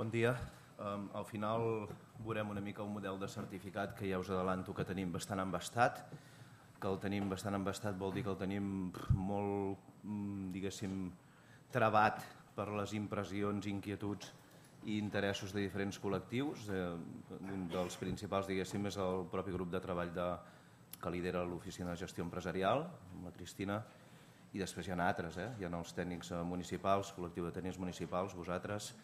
Bon dia. Um, al final veurem una mica un model de certificat que ja us adelanto que tenim bastant embastat. Que el tenim bastant embastat vol dir que el tenim molt, mm, diguéssim, trebat per les impressions, inquietuds i interessos de diferents col·lectius. Eh, un dels principals, diguéssim, és el propi grup de treball de, que lidera l'Oficina de Gestió Empresarial, la Cristina, i després hi ha altres, eh? hi ha els tècnics eh, municipals, col·lectiu de tècnics municipals, vosaltres,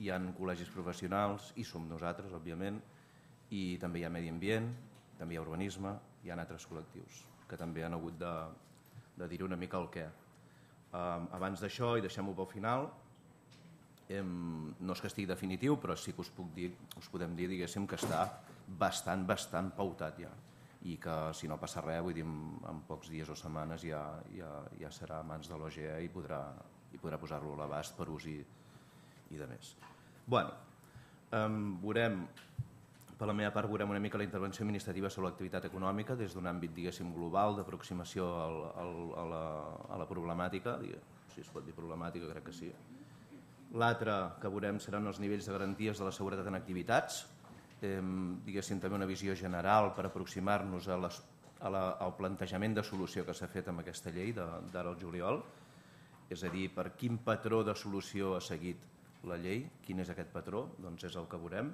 hi ha col·legis professionals, i som nosaltres, òbviament, i també hi ha medi ambient, també hi ha urbanisme, hi ha altres col·lectius que també han hagut de, de dir una mica el què. Um, abans d'això, i deixem-ho pel final, em, no és que estigui definitiu, però sí que us, puc dir, us podem dir diguéssim que està bastant, bastant pautat ja i que si no passa res, vull dir, en, en pocs dies o setmanes ja, ja, ja serà a mans de l'OGE i podrà, i podrà posar-lo a l'abast per ús i, i de més. bueno, um, veurem, per la meva part, veurem una mica la intervenció administrativa sobre l'activitat econòmica des d'un àmbit, diguéssim, global, d'aproximació al, al, a, la, a la problemàtica, si es pot dir problemàtica, crec que sí. L'altre que veurem seran els nivells de garanties de la seguretat en activitats, eh, diguéssim, també una visió general per aproximar-nos a les a la, al plantejament de solució que s'ha fet amb aquesta llei d'ara al juliol, és a dir, per quin patró de solució ha seguit la llei, quin és aquest patró, doncs és el que veurem,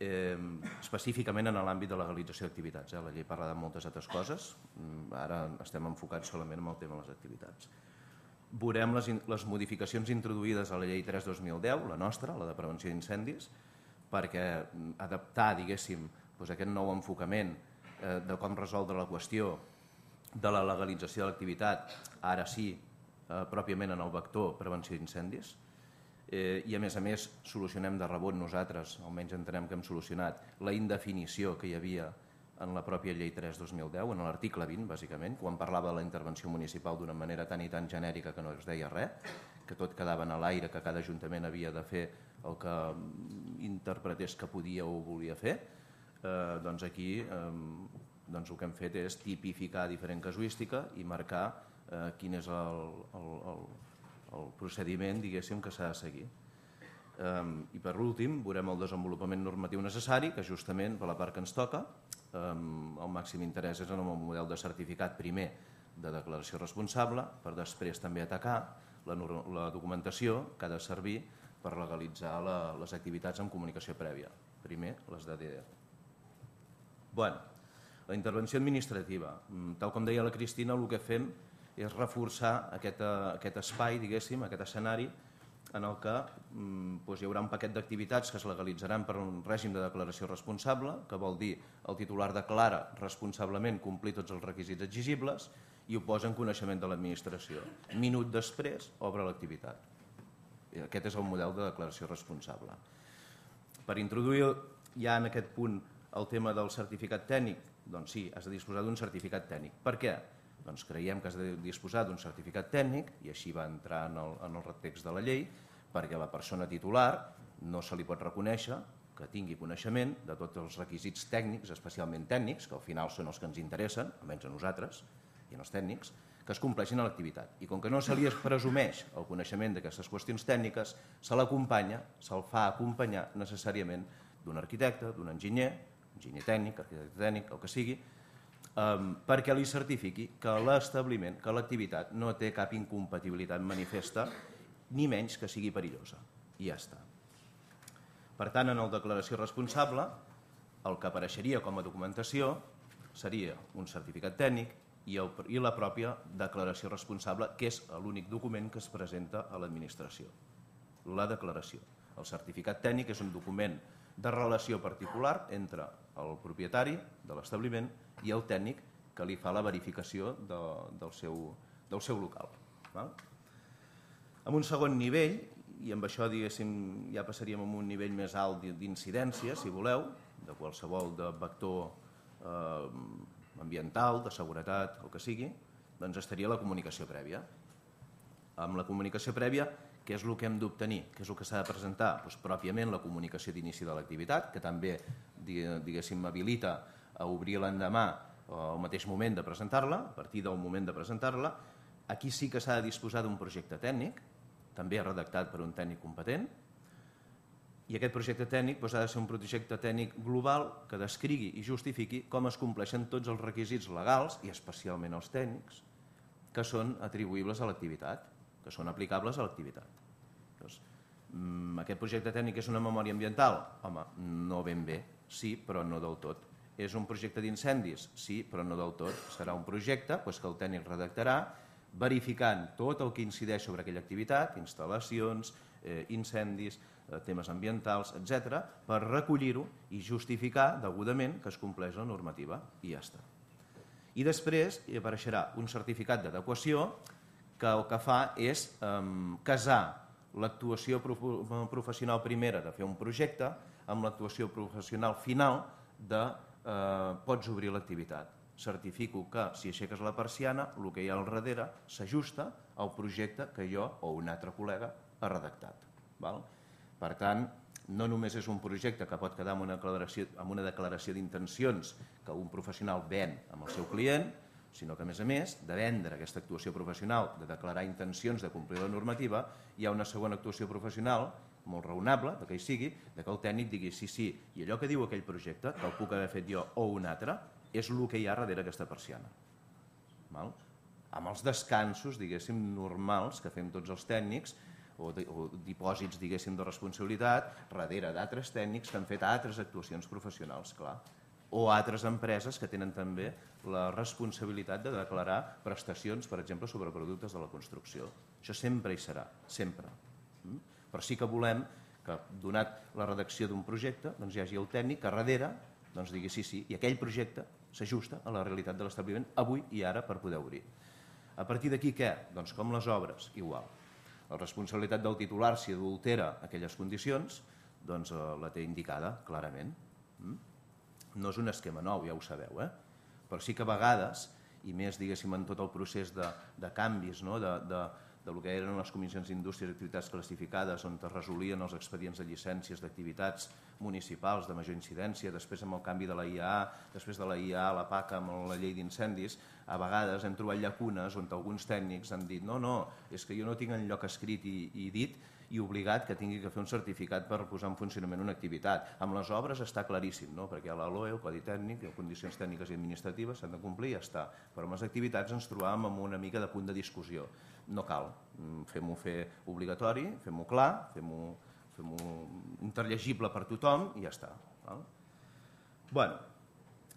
eh, específicament en l'àmbit de legalització d'activitats. Eh? La llei parla de moltes altres coses, mm, ara estem enfocats solament en el tema de les activitats. Veurem les, les modificacions introduïdes a la llei 3-2010, la nostra, la de prevenció d'incendis, perquè mm, adaptar, diguéssim, doncs aquest nou enfocament eh, de com resoldre la qüestió de la legalització de l'activitat, ara sí, eh, pròpiament en el vector prevenció d'incendis, eh, i a més a més solucionem de rebot nosaltres, almenys entenem que hem solucionat, la indefinició que hi havia en la pròpia llei 3-2010, en l'article 20, bàsicament, quan parlava de la intervenció municipal d'una manera tan i tan genèrica que no es deia res, que tot quedava en l'aire, que cada ajuntament havia de fer el que interpretés que podia o volia fer, eh, doncs aquí eh, doncs el que hem fet és tipificar diferent casuística i marcar eh, quin és el, el, el, el procediment que s'ha de seguir. I per últim, veurem el desenvolupament normatiu necessari, que justament per la part que ens toca, el màxim interès és en el model de certificat primer de declaració responsable, per després també atacar la, la documentació que ha de servir per legalitzar les activitats amb comunicació prèvia. Primer, les de DDR. la intervenció administrativa. Mm, tal com deia la Cristina, el que fem és és reforçar aquest, eh, aquest espai, diguéssim, aquest escenari en el que mm, doncs, hi haurà un paquet d'activitats que es legalitzaran per un règim de declaració responsable, que vol dir el titular declara responsablement complir tots els requisits exigibles i ho posa en coneixement de l'administració. Minut després obre l'activitat. Aquest és el model de declaració responsable. Per introduir ja en aquest punt el tema del certificat tècnic, doncs sí, has de disposar d'un certificat tècnic. Per què? doncs creiem que has de disposar d'un certificat tècnic, i així va entrar en el, en el retext de la llei, perquè la persona titular no se li pot reconèixer que tingui coneixement de tots els requisits tècnics, especialment tècnics, que al final són els que ens interessen, almenys a nosaltres i als tècnics, que es compleixin a l'activitat. I com que no se li es presumeix el coneixement d'aquestes qüestions tècniques, se l'acompanya, se'l fa acompanyar necessàriament d'un arquitecte, d'un enginyer, enginyer tècnic, arquitecte tècnic, el que sigui, um, perquè li certifiqui que l'establiment, que l'activitat no té cap incompatibilitat manifesta, ni menys que sigui perillosa. I ja està. Per tant, en el declaració responsable, el que apareixeria com a documentació seria un certificat tècnic i, el, i la pròpia declaració responsable, que és l'únic document que es presenta a l'administració. La declaració. El certificat tècnic és un document de relació particular entre el propietari de l'establiment i el tècnic que li fa la verificació de, del, seu, del seu local. Val? En un segon nivell, i amb això ja passaríem a un nivell més alt d'incidència, si voleu, de qualsevol de vector eh, ambiental, de seguretat, o que sigui, doncs estaria la comunicació prèvia. Amb la comunicació prèvia què és el que hem d'obtenir? Què és el que s'ha de presentar? Doncs, pròpiament la comunicació d'inici de l'activitat, que també diguéssim habilita a obrir l'endemà al eh, mateix moment de presentar-la, a partir del moment de presentar-la. Aquí sí que s'ha de disposar d'un projecte tècnic, també redactat per un tècnic competent, i aquest projecte tècnic doncs, ha de ser un projecte tècnic global que descrigui i justifiqui com es compleixen tots els requisits legals i especialment els tècnics que són atribuïbles a l'activitat que són aplicables a l'activitat. Mm, aquest projecte tècnic és una memòria ambiental? Home, no ben bé, sí, però no del tot. És un projecte d'incendis? Sí, però no del tot. Serà un projecte doncs, que el tècnic redactarà verificant tot el que incideix sobre aquella activitat, instal·lacions, eh, incendis, eh, temes ambientals, etc, per recollir-ho i justificar degudament que es compleix la normativa i ja està. I després hi apareixerà un certificat d'adequació que el que fa és um, casar l'actuació professional primera de fer un projecte amb l'actuació professional final de eh, pots obrir l'activitat. Certifico que si aixeques la persiana, el que hi ha al darrere s'ajusta al projecte que jo o un altre col·lega ha redactat. Val? Per tant, no només és un projecte que pot quedar amb una declaració amb una declaració d'intencions que un professional ven amb el seu client, sinó que, a més a més, de vendre aquesta actuació professional, de declarar intencions de complir la normativa, hi ha una segona actuació professional molt raonable, que hi sigui, que el tècnic digui sí, sí, i allò que diu aquell projecte, que el puc haver fet jo o un altre, és el que hi ha darrere aquesta persiana. Val? Amb els descansos, diguéssim, normals que fem tots els tècnics, o, de, o dipòsits, diguéssim, de responsabilitat, darrere d'altres tècnics que han fet altres actuacions professionals, clar o altres empreses que tenen també la responsabilitat de declarar prestacions, per exemple, sobre productes de la construcció. Això sempre hi serà, sempre. Mm? Però sí que volem que, donat la redacció d'un projecte, doncs hi hagi el tècnic que darrere doncs digui sí, sí, i aquell projecte s'ajusta a la realitat de l'establiment avui i ara per poder obrir. A partir d'aquí què? Doncs com les obres, igual. La responsabilitat del titular, si adultera aquelles condicions, doncs eh, la té indicada clarament. Mm? No és un esquema nou, ja ho sabeu, eh? però sí que a vegades, i més diguéssim en tot el procés de, de canvis, no? de, de, de lo que eren les comissions d'indústries i activitats classificades, on es resolien els expedients de llicències d'activitats municipals de major incidència, després amb el canvi de la IAA, després de la IAA a la PACA amb la llei d'incendis, a vegades hem trobat llacunes on alguns tècnics han dit no, no, és que jo no tinc en lloc escrit i, i dit i obligat que tingui que fer un certificat per posar en funcionament una activitat. Amb les obres està claríssim, no? perquè a l'ALOE, el Codi Tècnic, les condicions tècniques i administratives s'han de complir i ja està. Però amb les activitats ens trobàvem amb una mica de punt de discussió. No cal, mm, fem-ho fer obligatori, fem-ho clar, fem-ho fem, -ho, interllegible per tothom i ja està. Val? Bueno,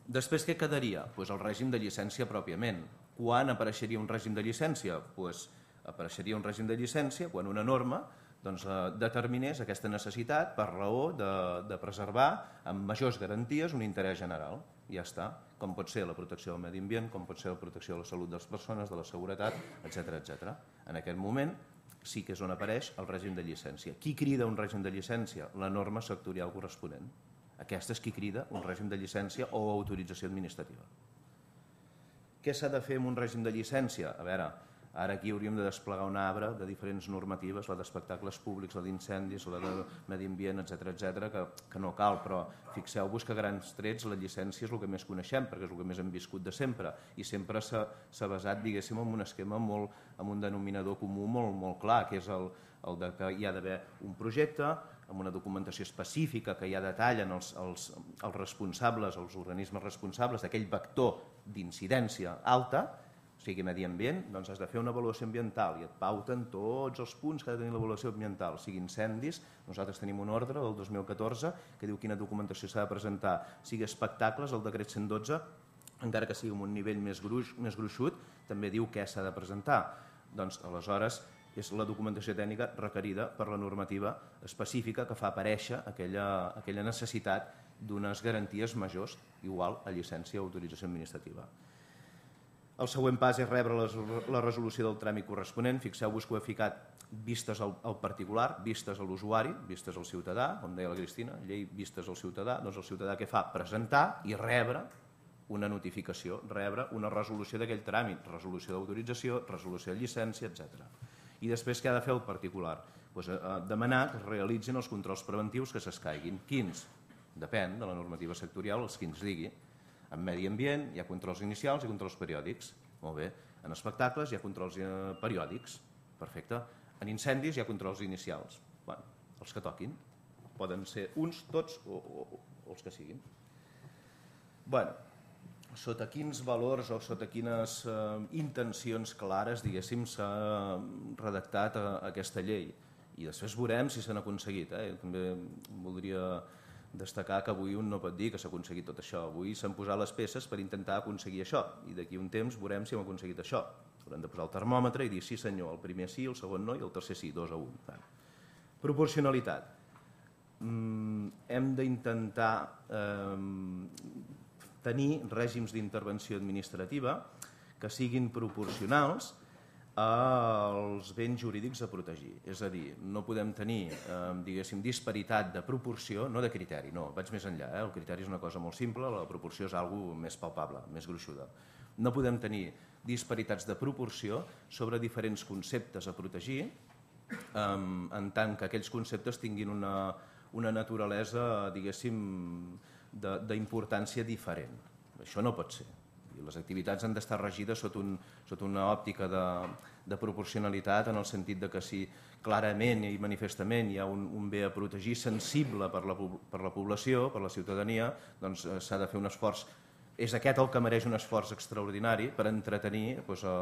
després què quedaria? Pues el règim de llicència pròpiament. Quan apareixeria un règim de llicència? Pues apareixeria un règim de llicència quan una norma doncs, eh, determinés aquesta necessitat per raó de, de preservar amb majors garanties un interès general. Ja està, com pot ser la protecció del medi ambient, com pot ser la protecció de la salut de les persones, de la seguretat, etc etc. En aquest moment sí que és on apareix el règim de llicència. Qui crida un règim de llicència? La norma sectorial corresponent. Aquesta és qui crida un règim de llicència o autorització administrativa. Què s'ha de fer amb un règim de llicència? A veure, Ara aquí hauríem de desplegar un arbre de diferents normatives, la d'espectacles públics, la d'incendis, la de medi ambient, etc etc, que, que no cal, però fixeu-vos que grans trets la llicència és el que més coneixem, perquè és el que més hem viscut de sempre, i sempre s'ha basat, diguéssim, en un esquema molt, en un denominador comú molt, molt clar, que és el, el de que hi ha d'haver un projecte, amb una documentació específica que ja detallen els, els, els responsables, els organismes responsables d'aquell vector d'incidència alta, sigui medi ambient, doncs has de fer una avaluació ambiental i et pauten tots els punts que ha de tenir l'avaluació ambiental, sigui incendis, nosaltres tenim un ordre del 2014 que diu quina documentació s'ha de presentar, sigui espectacles, el decret 112, encara que sigui amb un nivell més, gruix, més gruixut, també diu què s'ha de presentar. Doncs aleshores és la documentació tècnica requerida per la normativa específica que fa aparèixer aquella, aquella necessitat d'unes garanties majors, igual a llicència o autorització administrativa. El següent pas és rebre la resolució del tràmit corresponent. Fixeu-vos que ho he ficat vistes al, al particular, vistes a l'usuari, vistes al ciutadà, com deia la Cristina, llei vistes al ciutadà. Doncs el ciutadà què fa? Presentar i rebre una notificació, rebre una resolució d'aquell tràmit, resolució d'autorització, resolució de llicència, etc. I després què ha de fer el particular? Pues, doncs, eh, demanar que es realitzin els controls preventius que s'escaiguin. Quins? Depèn de la normativa sectorial, els que ens digui en medi ambient hi ha controls inicials i controls periòdics. Molt bé. En espectacles hi ha controls eh, periòdics. Perfecte. En incendis hi ha controls inicials. Bueno, els que toquin. Poden ser uns, tots o, o, o els que siguin. Bueno, sota quins valors o sota quines eh, intencions clares, diguéssim, s'ha redactat eh, aquesta llei. I després veurem si s'han aconseguit. Eh? També voldria destacar que avui un no pot dir que s'ha aconseguit tot això. Avui s'han posat les peces per intentar aconseguir això i d'aquí un temps veurem si hem aconseguit això. Haurem de posar el termòmetre i dir sí senyor, el primer sí, el segon no i el tercer sí, dos a un. Tant. Proporcionalitat. Mm, hem d'intentar eh, tenir règims d'intervenció administrativa que siguin proporcionals als béns jurídics a protegir. És a dir, no podem tenir, eh, diguéssim, disparitat de proporció, no de criteri, no, vaig més enllà, eh? el criteri és una cosa molt simple, la proporció és algo més palpable, més gruixuda. No podem tenir disparitats de proporció sobre diferents conceptes a protegir eh, en tant que aquells conceptes tinguin una, una naturalesa, diguéssim, d'importància diferent. Això no pot ser. Les activitats han d'estar regides sota, un, sota una òptica de, de proporcionalitat en el sentit de que si clarament i manifestament hi ha un, un bé a protegir sensible per la, per la població, per la ciutadania, doncs eh, s'ha de fer un esforç és aquest el que mereix un esforç extraordinari per entretenir doncs, eh,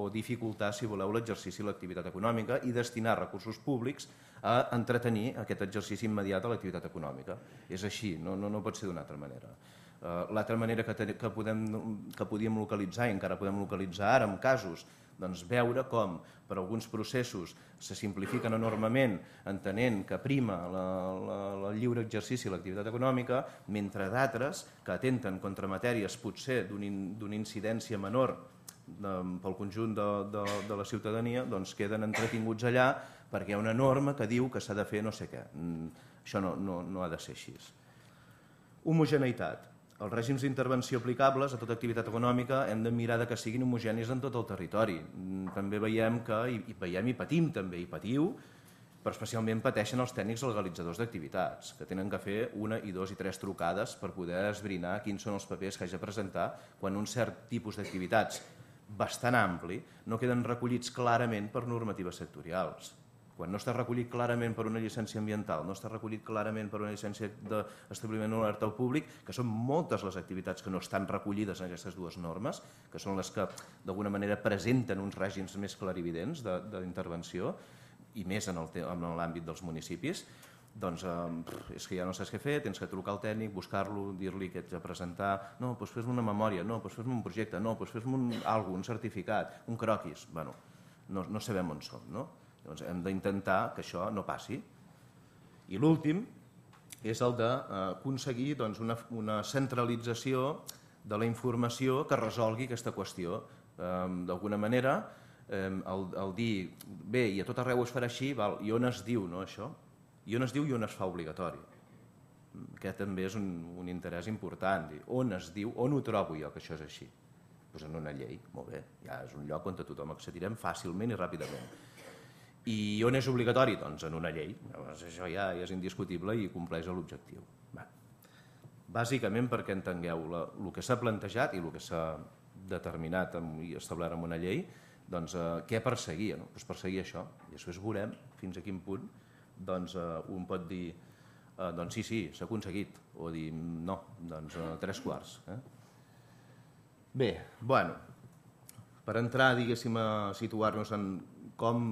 o dificultar, si voleu, l'exercici de l'activitat econòmica i destinar recursos públics a entretenir aquest exercici immediat a l'activitat econòmica. És així, no, no, no pot ser d'una altra manera. Eh, l'altra manera que, que, podem, que podíem localitzar, i encara podem localitzar ara en casos, doncs veure com per alguns processos se simplifiquen enormement entenent que prima el lliure exercici i l'activitat econòmica, mentre d'altres que atenten contra matèries potser d'una in, incidència menor de, pel conjunt de, de, de la ciutadania, doncs queden entretinguts allà perquè hi ha una norma que diu que s'ha de fer no sé què. Mm, això no, no, no ha de ser així. Homogeneïtat els règims d'intervenció aplicables a tota activitat econòmica hem de mirar de que siguin homogènies en tot el territori. Mm, també veiem que, i, i veiem i patim també, i patiu, però especialment pateixen els tècnics legalitzadors d'activitats, que tenen que fer una i dos i tres trucades per poder esbrinar quins són els papers que haig de presentar quan un cert tipus d'activitats bastant ampli no queden recollits clarament per normatives sectorials quan no està recollit clarament per una llicència ambiental, no està recollit clarament per una llicència d'establiment alerta al públic, que són moltes les activitats que no estan recollides en aquestes dues normes, que són les que d'alguna manera presenten uns règims més clarividents d'intervenció, i més en l'àmbit dels municipis, doncs eh, és que ja no saps què fer, tens que trucar al tècnic, buscar-lo, dir-li que ets a presentar, no, doncs fes-me una memòria, no, doncs fes-me un projecte, no, doncs fes-me un, algo, un certificat, un croquis, bueno, no, no sabem on som, no? Llavors doncs hem d'intentar que això no passi. I l'últim és el d'aconseguir eh, doncs, una, una centralització de la informació que resolgui aquesta qüestió. D'alguna manera, el, el dir, bé, i a tot arreu es farà així, val, i on es diu no, això? I on es diu i on es fa obligatori? Aquest també és un, un interès important. Dir, on es diu, on ho trobo jo, que això és així? Doncs en una llei, molt bé, ja és un lloc on tothom accedirem fàcilment i ràpidament i on és obligatori? Doncs en una llei. Llavors això ja, ja és indiscutible i compleix l'objectiu. Bàsicament perquè entengueu la, el que s'ha plantejat i el que s'ha determinat amb, i establert en una llei, doncs eh, què perseguia? No? Pues doncs perseguir això. I després veurem fins a quin punt doncs, eh, un pot dir eh, doncs sí, sí, s'ha aconseguit, o dir no, doncs eh, tres quarts. Eh? Bé, bueno, per entrar, diguéssim, a situar-nos en com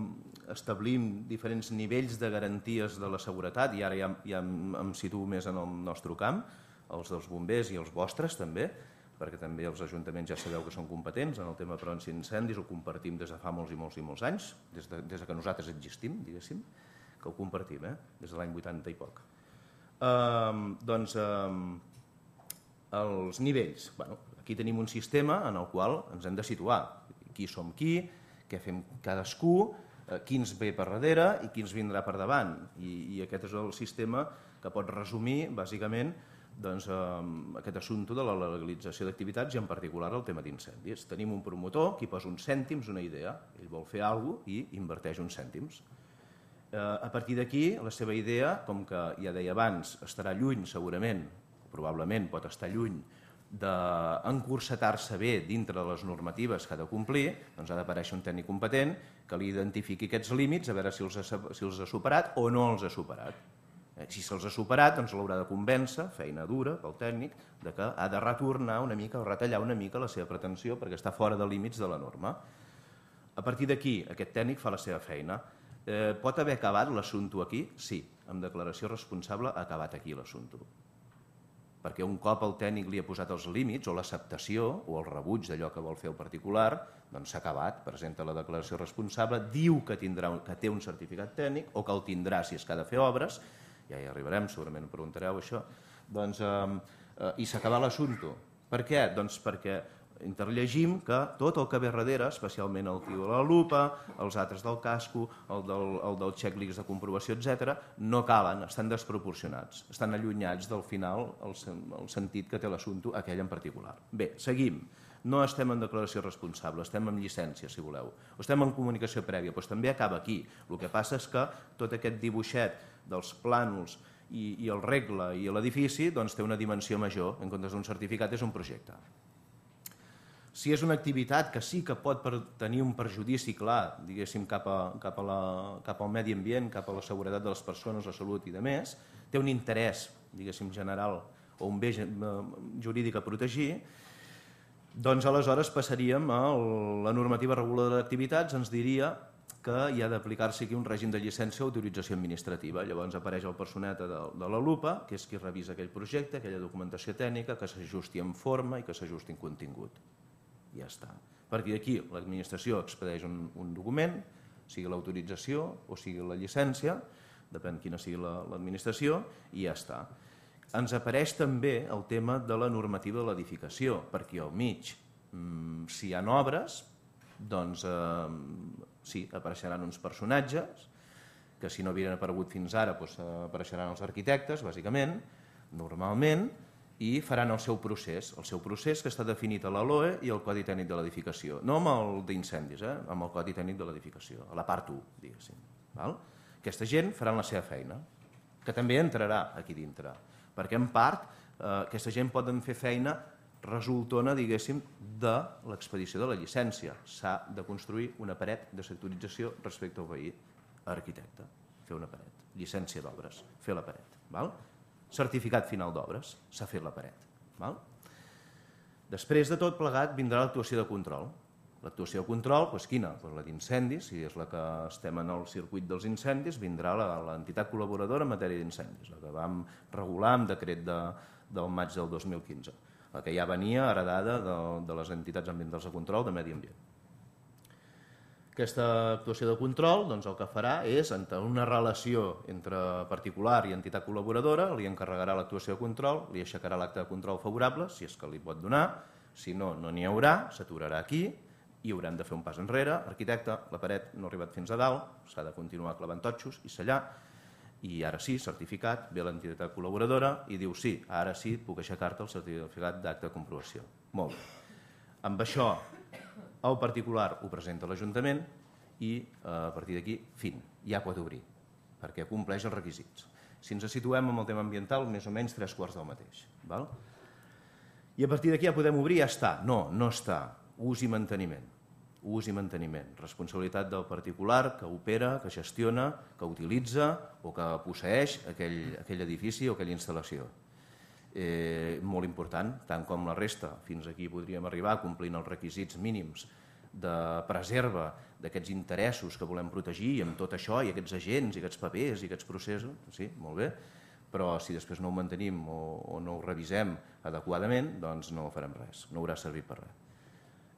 establim diferents nivells de garanties de la seguretat, i ara ja, ja em, em situo més en el nostre camp, els dels bombers i els vostres també, perquè també els ajuntaments ja sabeu que són competents en el tema prevenció d'incendis, ho compartim des de fa molts i molts i molts anys, des de, des de que nosaltres existim, diguéssim, que ho compartim, eh? des de l'any 80 i poc. Um, doncs um, els nivells. Bueno, aquí tenim un sistema en el qual ens hem de situar. Qui som qui, què fem cadascú, Eh, quins ve per darrere i quins vindrà per davant. I, i aquest és el sistema que pot resumir, bàsicament, doncs, eh, aquest assumpte de la legalització d'activitats i en particular el tema d'incendis. Tenim un promotor que hi posa uns cèntims, una idea, ell vol fer alguna cosa i inverteix uns cèntims. Eh, a partir d'aquí, la seva idea, com que ja deia abans, estarà lluny segurament, probablement pot estar lluny d'encursetar-se bé dintre de les normatives que ha de complir, doncs ha d'aparèixer un tècnic competent que li identifiqui aquests límits, a veure si els ha, si els ha superat o no els ha superat. Eh, si se'ls ha superat, doncs l'haurà de convèncer, feina dura pel tècnic, de que ha de retornar una mica o retallar una mica la seva pretensió perquè està fora de límits de la norma. A partir d'aquí, aquest tècnic fa la seva feina. Eh, pot haver acabat l'assumpte aquí? Sí, amb declaració responsable ha acabat aquí l'assumpte perquè un cop el tècnic li ha posat els límits o l'acceptació o el rebuig d'allò que vol fer el particular, doncs s'ha acabat, presenta la declaració responsable, diu que, tindrà, que té un certificat tècnic o que el tindrà si és que ha de fer obres, ja hi arribarem, segurament ho preguntareu això, doncs, eh, eh, i s'ha acabat l'assumpte. Per què? Doncs perquè interllegim que tot el que ve darrere, especialment el tio de la lupa, els altres del casco, el del, el del checklist de comprovació, etc, no calen, estan desproporcionats, estan allunyats del final el, el sentit que té l'assumpte aquell en particular. Bé, seguim. No estem en declaració responsable, estem en llicència, si voleu. O estem en comunicació prèvia, doncs també acaba aquí. El que passa és que tot aquest dibuixet dels plànols i, i el regle i l'edifici doncs, té una dimensió major. En comptes d'un certificat és un projecte si és una activitat que sí que pot tenir un perjudici clar, diguéssim, cap, a, cap, a la, cap al medi ambient, cap a la seguretat de les persones, la salut i de més, té un interès, diguéssim, general o un bé eh, jurídic a protegir, doncs aleshores passaríem a la normativa reguladora d'activitats, ens diria que hi ha d'aplicar-se aquí un règim de llicència o autorització administrativa. Llavors apareix el personeta de, de la lupa, que és qui revisa aquell projecte, aquella documentació tècnica, que s'ajusti en forma i que s'ajusti en contingut ja està. A partir d'aquí, l'administració expedeix un, un document, sigui l'autorització o sigui la llicència, depèn quina sigui l'administració, la, i ja està. Ens apareix també el tema de la normativa de l'edificació, perquè al mig, mm, si hi ha obres, doncs eh, sí, apareixeran uns personatges, que si no havien aparegut fins ara doncs, apareixeran els arquitectes, bàsicament, normalment, i faran el seu procés, el seu procés que està definit a la LOE i al Codi Tècnic de l'Edificació, no amb el d'incendis, eh? amb el Codi Tècnic de l'Edificació, a la part 1, diguéssim. Val? Aquesta gent faran la seva feina, que també entrarà aquí dintre, perquè en part eh, aquesta gent poden fer feina resultona, diguéssim, de l'expedició de la llicència. S'ha de construir una paret de sectorització respecte al veí arquitecte, fer una paret, llicència d'obres, fer la paret. Val? certificat final d'obres, s'ha fet la paret. Val? Després de tot plegat vindrà l'actuació de control. L'actuació de control, doncs quina? Doncs la d'incendis, si és la que estem en el circuit dels incendis, vindrà l'entitat col·laboradora en matèria d'incendis, la que vam regular amb decret de, del maig del 2015, la que ja venia heredada de, de les entitats ambientals de control de medi ambient. Aquesta actuació de control doncs, el que farà és, en una relació entre particular i entitat col·laboradora, li encarregarà l'actuació de control, li aixecarà l'acte de control favorable, si és que li pot donar, si no, no n'hi haurà, s'aturarà aquí i haurem de fer un pas enrere. Arquitecte, la paret no ha arribat fins a dalt, s'ha de continuar clavant totxos i sellar, i ara sí, certificat, ve l'entitat col·laboradora i diu sí, ara sí puc aixecar-te el certificat d'acte de comprovació. Molt bé. Amb això el particular ho presenta l'Ajuntament i eh, a partir d'aquí, fin, ja pot obrir, perquè compleix els requisits. Si ens situem amb el tema ambiental, més o menys tres quarts del mateix. Val? I a partir d'aquí ja podem obrir, ja està. No, no està. Ús i manteniment. Ús i manteniment. Responsabilitat del particular que opera, que gestiona, que utilitza o que posseix aquell, aquell edifici o aquella instal·lació eh, molt important, tant com la resta. Fins aquí podríem arribar complint els requisits mínims de preserva d'aquests interessos que volem protegir i amb tot això, i aquests agents, i aquests papers, i aquests processos, sí, molt bé, però si després no ho mantenim o, o no ho revisem adequadament, doncs no farem res, no haurà servit per res.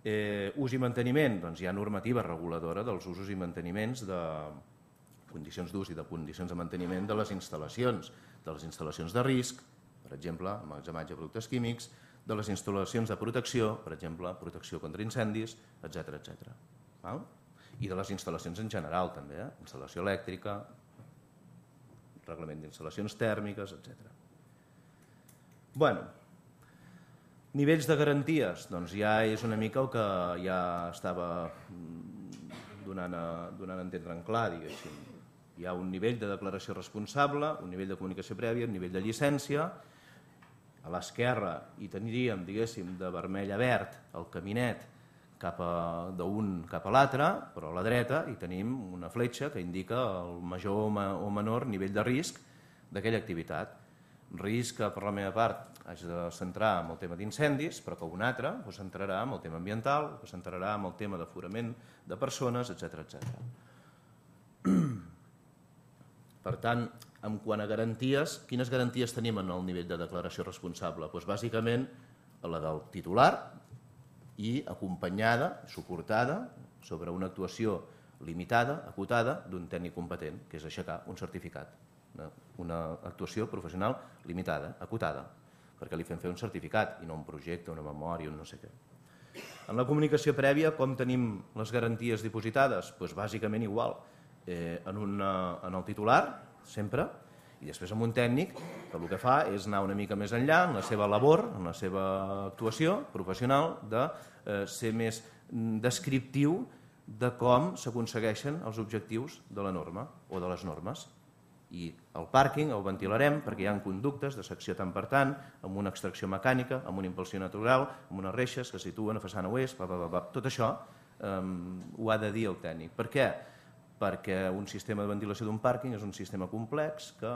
Eh, ús i manteniment, doncs hi ha normativa reguladora dels usos i manteniments de condicions d'ús i de condicions de manteniment de les instal·lacions, de les instal·lacions de risc, per exemple, emmagatzematge de productes químics, de les instal·lacions de protecció, per exemple, protecció contra incendis, etc etc. I de les instal·lacions en general també, eh? instal·lació elèctrica, reglament d'instal·lacions tèrmiques, etc. Bueno, nivells de garanties, doncs ja és una mica el que ja estava mm, donant a, donant a entendre en clar, diguéssim. Hi ha un nivell de declaració responsable, un nivell de comunicació prèvia, un nivell de llicència, a l'esquerra i teníem, diguéssim, de vermell a verd el caminet cap a d'un cap a l'altre, però a la dreta hi tenim una fletxa que indica el major o, menor nivell de risc d'aquella activitat. Risc que, per la meva part, haig de centrar en el tema d'incendis, però que un altre ho doncs, centrarà en el tema ambiental, ho doncs, centrarà en el tema d'aforament de persones, etc etc. Per tant, en quant a garanties, quines garanties tenim en el nivell de declaració responsable? Doncs bàsicament la del titular i acompanyada, suportada, sobre una actuació limitada, acotada, d'un tècnic competent, que és aixecar un certificat. Una, actuació professional limitada, acotada, perquè li fem fer un certificat i no un projecte, una memòria, un no sé què. En la comunicació prèvia, com tenim les garanties dipositades? Doncs bàsicament igual. Eh, en, una, en el titular, sempre, i després amb un tècnic que el que fa és anar una mica més enllà en la seva labor, en la seva actuació professional, de eh, ser més mm, descriptiu de com s'aconsegueixen els objectius de la norma o de les normes. I el pàrquing el ventilarem perquè hi ha conductes de secció tant per tant, amb una extracció mecànica, amb una impulsió natural, amb unes reixes que situen a façana oest, bla, bla, bla, bla. tot això eh, ho ha de dir el tècnic. Per què? Perquè perquè un sistema de ventilació d'un pàrquing és un sistema complex que